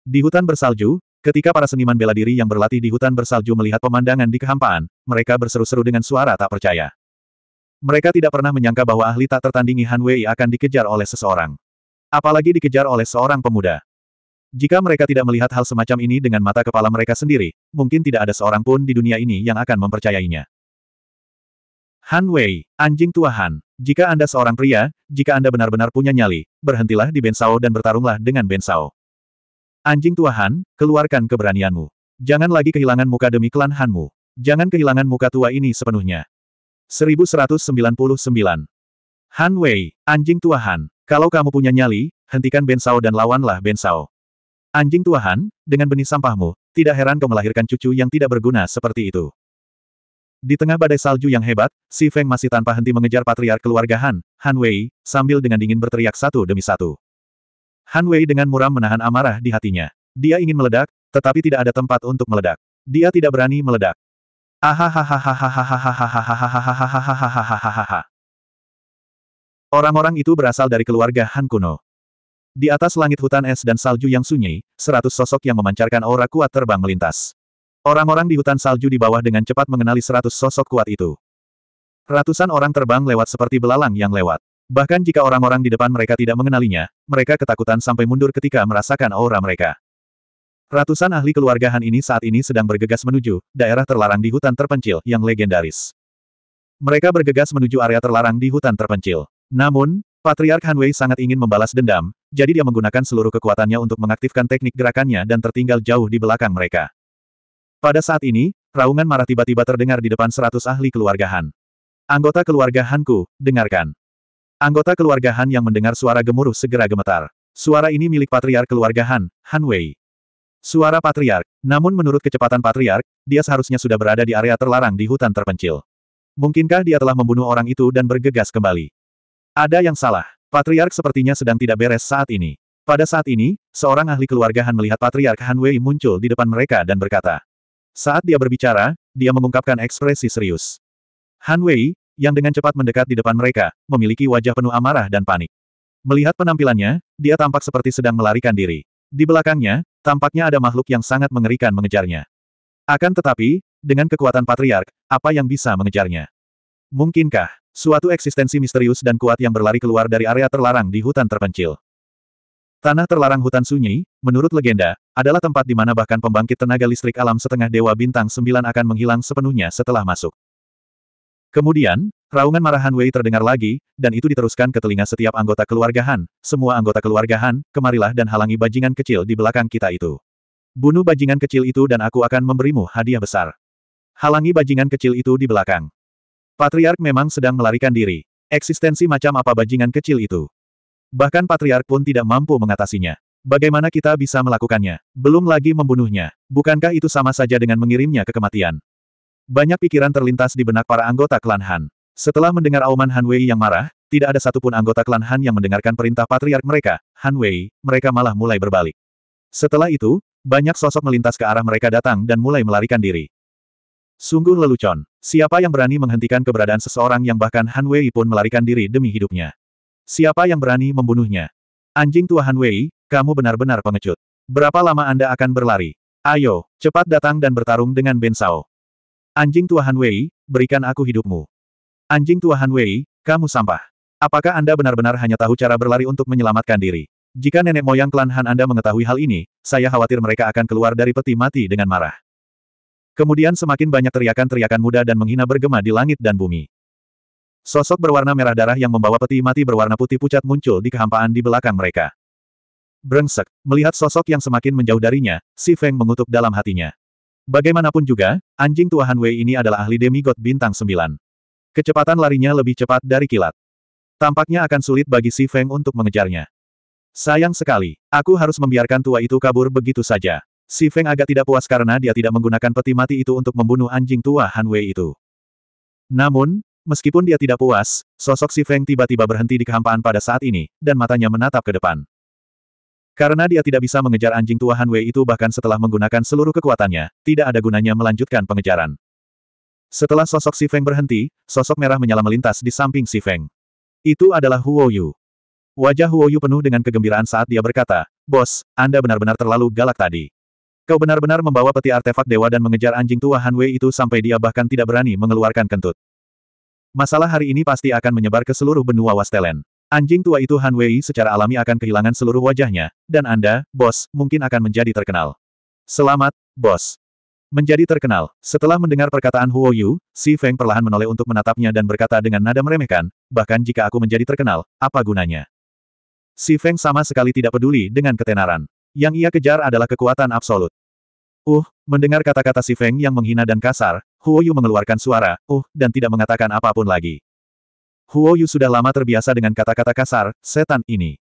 Di hutan bersalju, Ketika para seniman bela diri yang berlatih di hutan bersalju melihat pemandangan di kehampaan, mereka berseru-seru dengan suara tak percaya. Mereka tidak pernah menyangka bahwa ahli tak tertandingi Han Wei akan dikejar oleh seseorang. Apalagi dikejar oleh seorang pemuda. Jika mereka tidak melihat hal semacam ini dengan mata kepala mereka sendiri, mungkin tidak ada seorang pun di dunia ini yang akan mempercayainya. Han Wei, anjing tua Han, jika Anda seorang pria, jika Anda benar-benar punya nyali, berhentilah di Bensao dan bertarunglah dengan Bensao. Anjing tuahan, keluarkan keberanianmu. Jangan lagi kehilangan muka demi klan Hanmu. Jangan kehilangan muka tua ini sepenuhnya. 1199. Han Wei, anjing tuahan, kalau kamu punya nyali, hentikan Bensao dan lawanlah Bensao. Anjing tuahan, dengan benih sampahmu, tidak heran kau melahirkan cucu yang tidak berguna seperti itu. Di tengah badai salju yang hebat, Si Feng masih tanpa henti mengejar patriark keluarga Han, Han Wei, sambil dengan dingin berteriak satu demi satu. Han Wei dengan muram menahan amarah di hatinya. Dia ingin meledak, tetapi tidak ada tempat untuk meledak. Dia tidak berani meledak. Orang-orang itu berasal dari keluarga Han kuno. Di atas langit hutan es dan salju yang sunyi, seratus sosok yang memancarkan aura kuat terbang melintas. Orang-orang di hutan salju di bawah dengan cepat mengenali seratus sosok kuat itu. Ratusan orang terbang lewat seperti belalang yang lewat. Bahkan jika orang-orang di depan mereka tidak mengenalinya, mereka ketakutan sampai mundur ketika merasakan aura mereka. Ratusan ahli keluarga Han ini saat ini sedang bergegas menuju daerah terlarang di hutan terpencil yang legendaris. Mereka bergegas menuju area terlarang di hutan terpencil. Namun, Patriark Han Wei sangat ingin membalas dendam, jadi dia menggunakan seluruh kekuatannya untuk mengaktifkan teknik gerakannya dan tertinggal jauh di belakang mereka. Pada saat ini, raungan marah tiba-tiba terdengar di depan seratus ahli keluarga Han. Anggota keluarga Hanku, dengarkan. Anggota keluarga Han yang mendengar suara gemuruh segera gemetar. Suara ini milik patriark keluarga Han, Han Wei. Suara patriark, namun menurut kecepatan patriark, dia seharusnya sudah berada di area terlarang di hutan terpencil. Mungkinkah dia telah membunuh orang itu dan bergegas kembali? Ada yang salah. Patriark sepertinya sedang tidak beres saat ini. Pada saat ini, seorang ahli keluarga Han melihat Patriark Han Wei muncul di depan mereka dan berkata. Saat dia berbicara, dia mengungkapkan ekspresi serius. Han Wei, yang dengan cepat mendekat di depan mereka, memiliki wajah penuh amarah dan panik. Melihat penampilannya, dia tampak seperti sedang melarikan diri. Di belakangnya, tampaknya ada makhluk yang sangat mengerikan mengejarnya. Akan tetapi, dengan kekuatan patriark, apa yang bisa mengejarnya? Mungkinkah, suatu eksistensi misterius dan kuat yang berlari keluar dari area terlarang di hutan terpencil? Tanah terlarang hutan sunyi, menurut legenda, adalah tempat di mana bahkan pembangkit tenaga listrik alam setengah dewa bintang sembilan akan menghilang sepenuhnya setelah masuk. Kemudian, raungan marahan Wei terdengar lagi, dan itu diteruskan ke telinga setiap anggota keluarga Han. Semua anggota keluarga Han, kemarilah dan halangi bajingan kecil di belakang kita itu. Bunuh bajingan kecil itu dan aku akan memberimu hadiah besar. Halangi bajingan kecil itu di belakang. Patriark memang sedang melarikan diri. Eksistensi macam apa bajingan kecil itu? Bahkan Patriark pun tidak mampu mengatasinya. Bagaimana kita bisa melakukannya? Belum lagi membunuhnya. Bukankah itu sama saja dengan mengirimnya ke kematian? Banyak pikiran terlintas di benak para anggota klan Han. Setelah mendengar auman Han Wei yang marah, tidak ada satupun anggota klan Han yang mendengarkan perintah patriark mereka, Han Wei, mereka malah mulai berbalik. Setelah itu, banyak sosok melintas ke arah mereka datang dan mulai melarikan diri. Sungguh lelucon, siapa yang berani menghentikan keberadaan seseorang yang bahkan Han Wei pun melarikan diri demi hidupnya? Siapa yang berani membunuhnya? Anjing tua Han Wei, kamu benar-benar pengecut. Berapa lama Anda akan berlari? Ayo, cepat datang dan bertarung dengan Ben Sao. Anjing tua Han Wei, berikan aku hidupmu. Anjing tua Han Wei, kamu sampah. Apakah Anda benar-benar hanya tahu cara berlari untuk menyelamatkan diri? Jika nenek moyang klan Han Anda mengetahui hal ini, saya khawatir mereka akan keluar dari peti mati dengan marah. Kemudian semakin banyak teriakan-teriakan muda dan menghina bergema di langit dan bumi. Sosok berwarna merah darah yang membawa peti mati berwarna putih pucat muncul di kehampaan di belakang mereka. Brengsek, melihat sosok yang semakin menjauh darinya, si Feng mengutuk dalam hatinya. Bagaimanapun juga, anjing tua Han Wei ini adalah ahli demigod bintang 9. Kecepatan larinya lebih cepat dari kilat. Tampaknya akan sulit bagi Si Feng untuk mengejarnya. Sayang sekali, aku harus membiarkan tua itu kabur begitu saja. Si Feng agak tidak puas karena dia tidak menggunakan peti mati itu untuk membunuh anjing tua Han Wei itu. Namun, meskipun dia tidak puas, sosok Si Feng tiba-tiba berhenti di kehampaan pada saat ini, dan matanya menatap ke depan. Karena dia tidak bisa mengejar anjing tua Han Wei itu bahkan setelah menggunakan seluruh kekuatannya, tidak ada gunanya melanjutkan pengejaran. Setelah sosok Si Feng berhenti, sosok merah menyala melintas di samping Si Feng. Itu adalah Huo Yu. Wajah Huo Yu penuh dengan kegembiraan saat dia berkata, Bos, Anda benar-benar terlalu galak tadi. Kau benar-benar membawa peti artefak dewa dan mengejar anjing tua Han Wei itu sampai dia bahkan tidak berani mengeluarkan kentut. Masalah hari ini pasti akan menyebar ke seluruh benua Wastelen. Anjing tua itu Han Wei secara alami akan kehilangan seluruh wajahnya, dan Anda, bos, mungkin akan menjadi terkenal. Selamat, bos. Menjadi terkenal, setelah mendengar perkataan Huo Yu, Si Feng perlahan menoleh untuk menatapnya dan berkata dengan nada meremehkan, bahkan jika aku menjadi terkenal, apa gunanya? Si Feng sama sekali tidak peduli dengan ketenaran. Yang ia kejar adalah kekuatan absolut. Uh, mendengar kata-kata Si Feng yang menghina dan kasar, Huo Yu mengeluarkan suara, uh, dan tidak mengatakan apapun lagi. Huo Yu sudah lama terbiasa dengan kata-kata kasar, setan ini.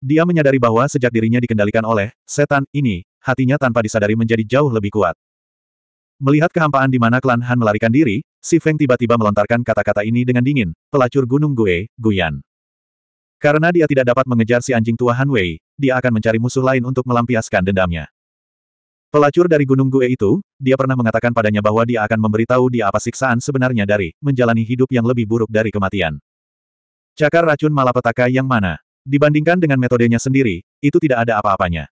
Dia menyadari bahwa sejak dirinya dikendalikan oleh setan ini, hatinya tanpa disadari menjadi jauh lebih kuat. Melihat kehampaan di mana klan Han melarikan diri, Si Feng tiba-tiba melontarkan kata-kata ini dengan dingin, pelacur gunung Gue, Guyan. Karena dia tidak dapat mengejar si anjing tua Han Wei, dia akan mencari musuh lain untuk melampiaskan dendamnya. Pelacur dari Gunung Gue itu, dia pernah mengatakan padanya bahwa dia akan memberitahu dia apa siksaan sebenarnya dari menjalani hidup yang lebih buruk dari kematian. Cakar racun malapetaka yang mana? Dibandingkan dengan metodenya sendiri, itu tidak ada apa-apanya.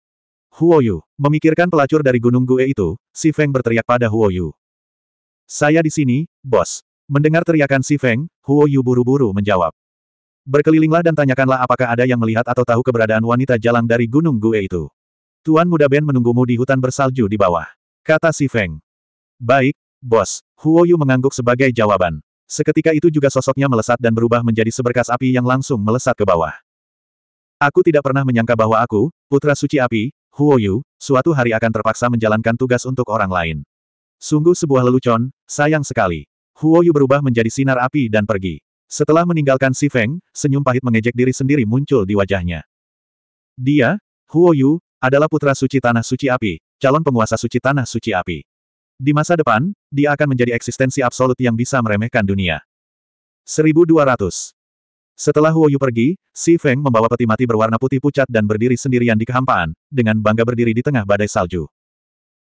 Huoyu, memikirkan pelacur dari Gunung Gue itu, Si Feng berteriak pada Huoyu. Saya di sini, bos. Mendengar teriakan Si Feng, Huoyu buru-buru menjawab. Berkelilinglah dan tanyakanlah apakah ada yang melihat atau tahu keberadaan wanita jalang dari Gunung Gue itu. Tuan muda Ben menunggumu di hutan bersalju di bawah. Kata si Feng. Baik, bos. Huo Yu mengangguk sebagai jawaban. Seketika itu juga sosoknya melesat dan berubah menjadi seberkas api yang langsung melesat ke bawah. Aku tidak pernah menyangka bahwa aku, putra suci api, Huo Yu, suatu hari akan terpaksa menjalankan tugas untuk orang lain. Sungguh sebuah lelucon, sayang sekali. Huo Yu berubah menjadi sinar api dan pergi. Setelah meninggalkan si Feng, senyum pahit mengejek diri sendiri muncul di wajahnya. Dia, Huo Yu, adalah putra suci Tanah Suci Api, calon penguasa suci Tanah Suci Api. Di masa depan, dia akan menjadi eksistensi absolut yang bisa meremehkan dunia. 1200 setelah Huoyu pergi, Si Feng membawa peti mati berwarna putih pucat dan berdiri sendirian di kehampaan, dengan bangga berdiri di tengah badai salju.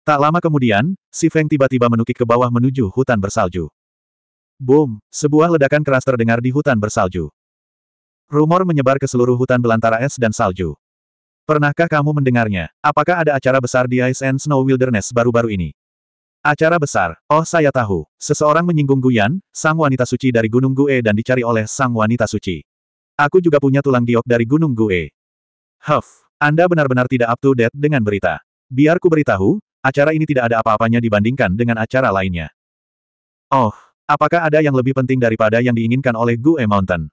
Tak lama kemudian, Si Feng tiba-tiba menukik ke bawah menuju hutan bersalju. Boom! Sebuah ledakan keras terdengar di hutan bersalju. Rumor menyebar ke seluruh hutan belantara es dan salju. Pernahkah kamu mendengarnya? Apakah ada acara besar di Ice and Snow Wilderness baru-baru ini? Acara besar, oh saya tahu. Seseorang menyinggung Guyan, sang wanita suci dari Gunung Gue dan dicari oleh sang wanita suci. Aku juga punya tulang giok dari Gunung Gue. Huff, Anda benar-benar tidak up to date dengan berita. Biar ku beritahu, acara ini tidak ada apa-apanya dibandingkan dengan acara lainnya. Oh, apakah ada yang lebih penting daripada yang diinginkan oleh Gue Mountain?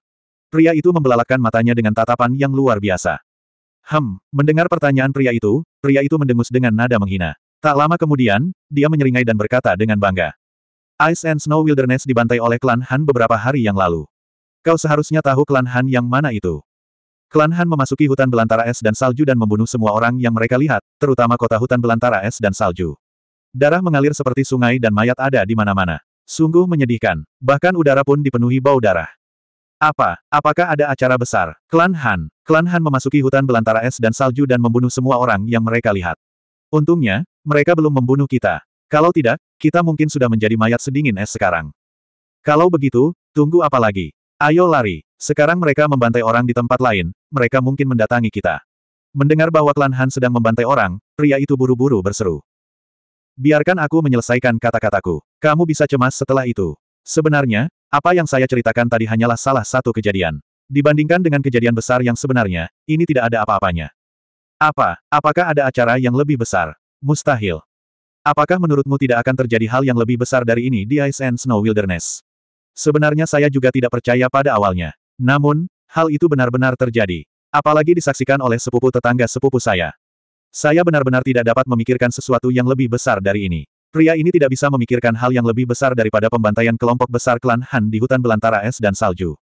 Pria itu membelalakan matanya dengan tatapan yang luar biasa. Hem, mendengar pertanyaan pria itu, pria itu mendengus dengan nada menghina. Tak lama kemudian, dia menyeringai dan berkata dengan bangga. Ice and Snow Wilderness dibantai oleh klan Han beberapa hari yang lalu. Kau seharusnya tahu klan Han yang mana itu. Klan Han memasuki hutan belantara es dan salju dan membunuh semua orang yang mereka lihat, terutama kota hutan belantara es dan salju. Darah mengalir seperti sungai dan mayat ada di mana-mana. Sungguh menyedihkan, bahkan udara pun dipenuhi bau darah. Apa? Apakah ada acara besar? Klan Han. Klan Han memasuki hutan belantara es dan salju dan membunuh semua orang yang mereka lihat. Untungnya, mereka belum membunuh kita. Kalau tidak, kita mungkin sudah menjadi mayat sedingin es sekarang. Kalau begitu, tunggu apa lagi? Ayo lari. Sekarang mereka membantai orang di tempat lain, mereka mungkin mendatangi kita. Mendengar bahwa klan Han sedang membantai orang, pria itu buru-buru berseru. Biarkan aku menyelesaikan kata-kataku. Kamu bisa cemas setelah itu. Sebenarnya, apa yang saya ceritakan tadi hanyalah salah satu kejadian. Dibandingkan dengan kejadian besar yang sebenarnya, ini tidak ada apa-apanya. Apa? Apakah ada acara yang lebih besar? Mustahil. Apakah menurutmu tidak akan terjadi hal yang lebih besar dari ini di Ice and Snow Wilderness? Sebenarnya saya juga tidak percaya pada awalnya. Namun, hal itu benar-benar terjadi. Apalagi disaksikan oleh sepupu tetangga sepupu saya. Saya benar-benar tidak dapat memikirkan sesuatu yang lebih besar dari ini. Pria ini tidak bisa memikirkan hal yang lebih besar daripada pembantaian kelompok besar klan Han di hutan belantara es dan salju.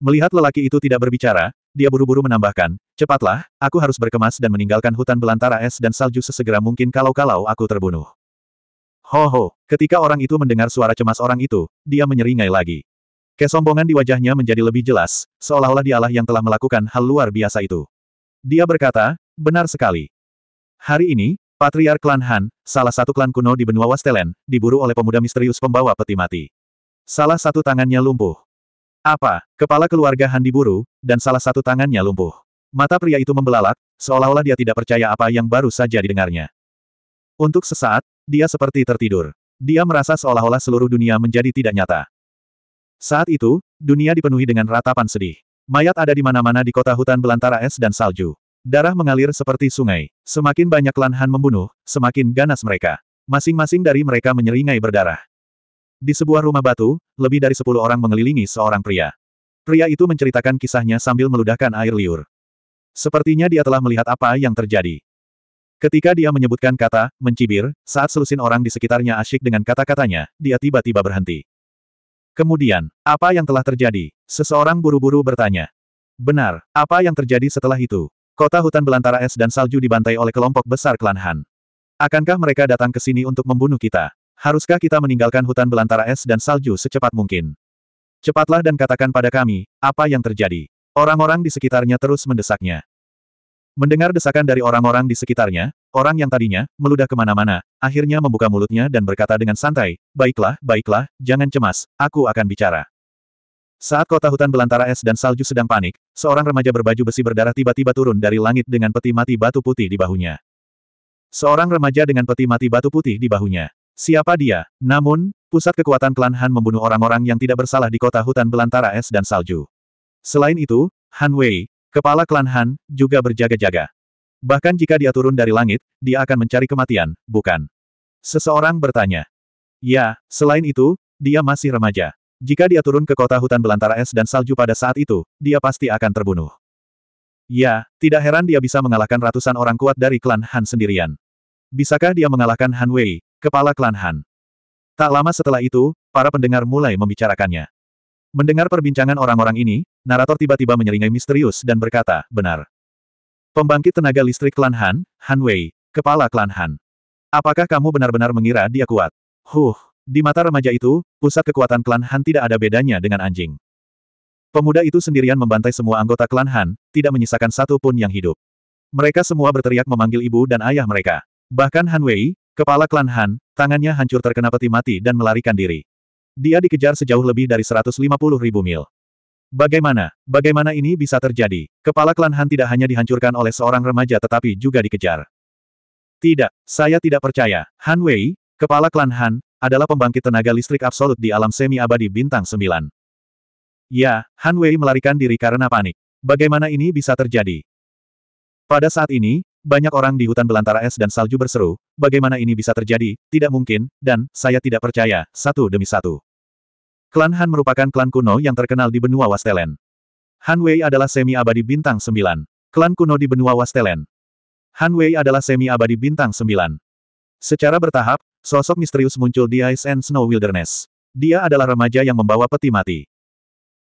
Melihat lelaki itu tidak berbicara, dia buru-buru menambahkan, cepatlah, aku harus berkemas dan meninggalkan hutan belantara es dan salju sesegera mungkin kalau-kalau aku terbunuh. Ho ho, ketika orang itu mendengar suara cemas orang itu, dia menyeringai lagi. Kesombongan di wajahnya menjadi lebih jelas, seolah-olah dialah yang telah melakukan hal luar biasa itu. Dia berkata, benar sekali. Hari ini, Patriark klan Han, salah satu klan kuno di benua Wastelen, diburu oleh pemuda misterius pembawa peti mati. Salah satu tangannya lumpuh. Apa, kepala keluarga Han diburu, dan salah satu tangannya lumpuh. Mata pria itu membelalak, seolah-olah dia tidak percaya apa yang baru saja didengarnya. Untuk sesaat, dia seperti tertidur. Dia merasa seolah-olah seluruh dunia menjadi tidak nyata. Saat itu, dunia dipenuhi dengan ratapan sedih. Mayat ada di mana-mana di kota hutan belantara es dan salju. Darah mengalir seperti sungai. Semakin banyak lanhan membunuh, semakin ganas mereka. Masing-masing dari mereka menyeringai berdarah. Di sebuah rumah batu, lebih dari sepuluh orang mengelilingi seorang pria. Pria itu menceritakan kisahnya sambil meludahkan air liur. Sepertinya dia telah melihat apa yang terjadi. Ketika dia menyebutkan kata, mencibir, saat selusin orang di sekitarnya asyik dengan kata-katanya, dia tiba-tiba berhenti. Kemudian, apa yang telah terjadi? Seseorang buru-buru bertanya. Benar, apa yang terjadi setelah itu? Kota hutan belantara es dan salju dibantai oleh kelompok besar klan Han. Akankah mereka datang ke sini untuk membunuh kita? Haruskah kita meninggalkan hutan belantara es dan salju secepat mungkin? Cepatlah dan katakan pada kami, apa yang terjadi. Orang-orang di sekitarnya terus mendesaknya. Mendengar desakan dari orang-orang di sekitarnya, orang yang tadinya, meludah kemana-mana, akhirnya membuka mulutnya dan berkata dengan santai, Baiklah, baiklah, jangan cemas, aku akan bicara. Saat kota hutan belantara es dan salju sedang panik, seorang remaja berbaju besi berdarah tiba-tiba turun dari langit dengan peti mati batu putih di bahunya. Seorang remaja dengan peti mati batu putih di bahunya. Siapa dia? Namun, pusat kekuatan klan Han membunuh orang-orang yang tidak bersalah di kota hutan belantara es dan salju. Selain itu, Han Wei, kepala klan Han, juga berjaga-jaga. Bahkan jika dia turun dari langit, dia akan mencari kematian, bukan? Seseorang bertanya. Ya, selain itu, dia masih remaja. Jika dia turun ke kota hutan belantara es dan salju pada saat itu, dia pasti akan terbunuh. Ya, tidak heran dia bisa mengalahkan ratusan orang kuat dari klan Han sendirian. Bisakah dia mengalahkan Han Wei, kepala klan Han? Tak lama setelah itu, para pendengar mulai membicarakannya. Mendengar perbincangan orang-orang ini, narator tiba-tiba menyeringai misterius dan berkata, benar. Pembangkit tenaga listrik klan Han, Han Wei, kepala klan Han. Apakah kamu benar-benar mengira dia kuat? Huh, di mata remaja itu, pusat kekuatan klan Han tidak ada bedanya dengan anjing. Pemuda itu sendirian membantai semua anggota klan Han, tidak menyisakan satu pun yang hidup. Mereka semua berteriak memanggil ibu dan ayah mereka. Bahkan Han Wei, kepala klan Han, tangannya hancur terkena peti mati dan melarikan diri. Dia dikejar sejauh lebih dari 150 ribu mil. Bagaimana, bagaimana ini bisa terjadi? Kepala klan Han tidak hanya dihancurkan oleh seorang remaja tetapi juga dikejar. Tidak, saya tidak percaya. Han Wei, kepala klan Han, adalah pembangkit tenaga listrik absolut di alam semi-abadi bintang 9. Ya, Han Wei melarikan diri karena panik. Bagaimana ini bisa terjadi? Pada saat ini, banyak orang di hutan belantara es dan salju berseru, bagaimana ini bisa terjadi, tidak mungkin, dan, saya tidak percaya, satu demi satu. Klan Han merupakan klan kuno yang terkenal di benua Wastelen. Han Wei adalah semi-abadi bintang 9. Klan kuno di benua Wastelen. Han Wei adalah semi-abadi bintang 9. Secara bertahap, Sosok misterius muncul di Ice and Snow Wilderness. Dia adalah remaja yang membawa peti mati.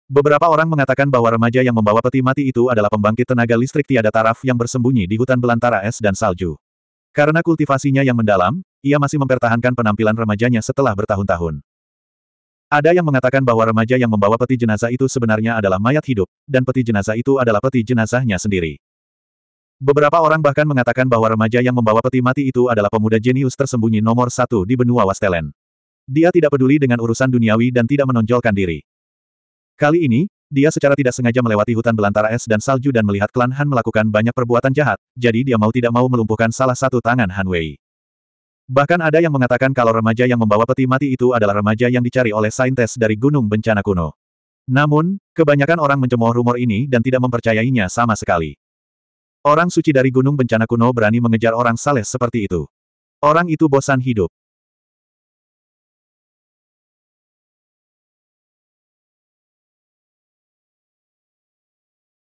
Beberapa orang mengatakan bahwa remaja yang membawa peti mati itu adalah pembangkit tenaga listrik tiada taraf yang bersembunyi di hutan belantara es dan salju. Karena kultivasinya yang mendalam, ia masih mempertahankan penampilan remajanya setelah bertahun-tahun. Ada yang mengatakan bahwa remaja yang membawa peti jenazah itu sebenarnya adalah mayat hidup, dan peti jenazah itu adalah peti jenazahnya sendiri. Beberapa orang bahkan mengatakan bahwa remaja yang membawa peti mati itu adalah pemuda jenius tersembunyi nomor satu di benua Wastelen. Dia tidak peduli dengan urusan duniawi dan tidak menonjolkan diri. Kali ini, dia secara tidak sengaja melewati hutan belantara es dan salju dan melihat klan Han melakukan banyak perbuatan jahat, jadi dia mau tidak mau melumpuhkan salah satu tangan Han Wei. Bahkan ada yang mengatakan kalau remaja yang membawa peti mati itu adalah remaja yang dicari oleh saintes dari Gunung Bencana Kuno. Namun, kebanyakan orang mencemooh rumor ini dan tidak mempercayainya sama sekali. Orang suci dari gunung bencana kuno berani mengejar orang saleh seperti itu. Orang itu bosan hidup.